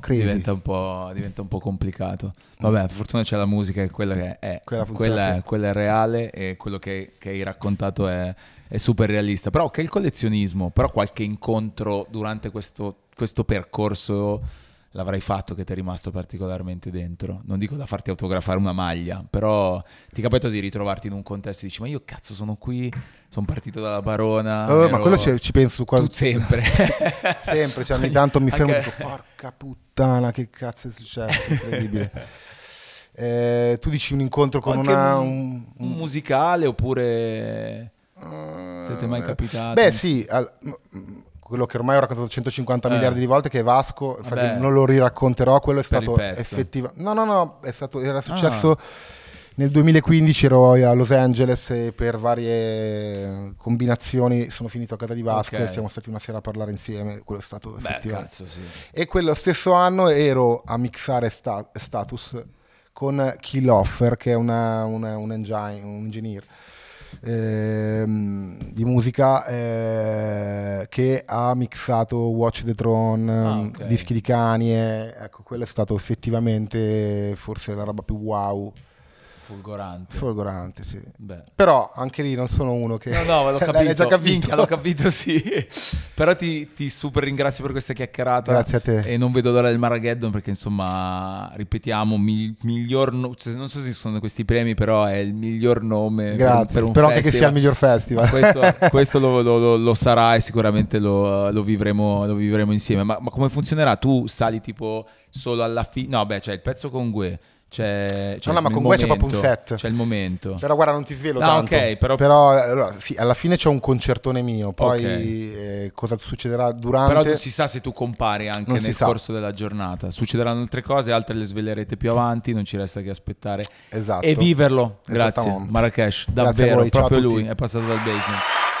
Diventa un, po', diventa un po' complicato. Vabbè, per fortuna c'è la musica, è quella che è, quella, quella, è, quella è, reale e quello che, che hai raccontato è, è, super realista. Però che il collezionismo, però qualche incontro durante questo, questo percorso l'avrai fatto che ti è rimasto particolarmente dentro? Non dico da farti autografare una maglia, però ti capito di ritrovarti in un contesto e dici ma io cazzo sono qui, sono partito dalla Barona. Oh, Ma quello ci, ci penso quasi. Tu sempre. sempre, cioè ogni tanto mi fermo Anche... e dico porca puttana che cazzo è successo, incredibile. eh, tu dici un incontro con Anche una... Un, un musicale oppure... Siete mai eh, capitati? Beh, sì, al, quello che ormai ho raccontato 150 eh. miliardi di volte, che è Vasco, infatti Vabbè. non lo riracconterò, quello è per stato effettivo. No, no, no, stato, era successo... Ah. Nel 2015 ero a Los Angeles e per varie combinazioni sono finito a casa di Vasco okay. e siamo stati una sera a parlare insieme, quello è stato effettivamente. Beh, cazzo, sì. E quello stesso anno ero a mixare sta- Status con Kill che è una, una, un, engine, un engineer Ehm, di musica eh, che ha mixato Watch the Throne, ah, mm, okay. dischi di Kanye, ecco, quello è stato effettivamente forse la roba più wow Fulgorante. Fulgorante, sì. Beh. Però anche lì non sono uno che... No, no, ma l'ho capito. L'hai già capito. Minchia, l'ho capito, sì. Però ti, ti, super ringrazio per questa chiacchierata. Grazie a te. E non vedo l'ora del Marageddon perché, insomma, ripetiamo, mi, miglior... No, cioè, non so se sono questi premi, però è il miglior nome Grazie, per, un spero festival. anche che sia il miglior festival. questo, questo lo, lo, lo, sarà e sicuramente lo, lo vivremo, vivremo, insieme. Ma, ma, come funzionerà? Tu sali tipo solo alla fine... No, beh, cioè il pezzo con Gue c'è, c'è no, no, ma con momento, è proprio un set. C'è il momento. Però guarda, non ti svelo no, tanto. Okay, però, però allora, sì, alla fine c'è un concertone mio, poi okay. eh, cosa succederà durante... Però si sa se tu compari anche non nel corso sa. della giornata. Succederanno altre cose, altre le svelerete più avanti, non ci resta che aspettare. Esatto. E viverlo. Grazie, Marrakesh, davvero, voi, proprio lui, è passato dal basement.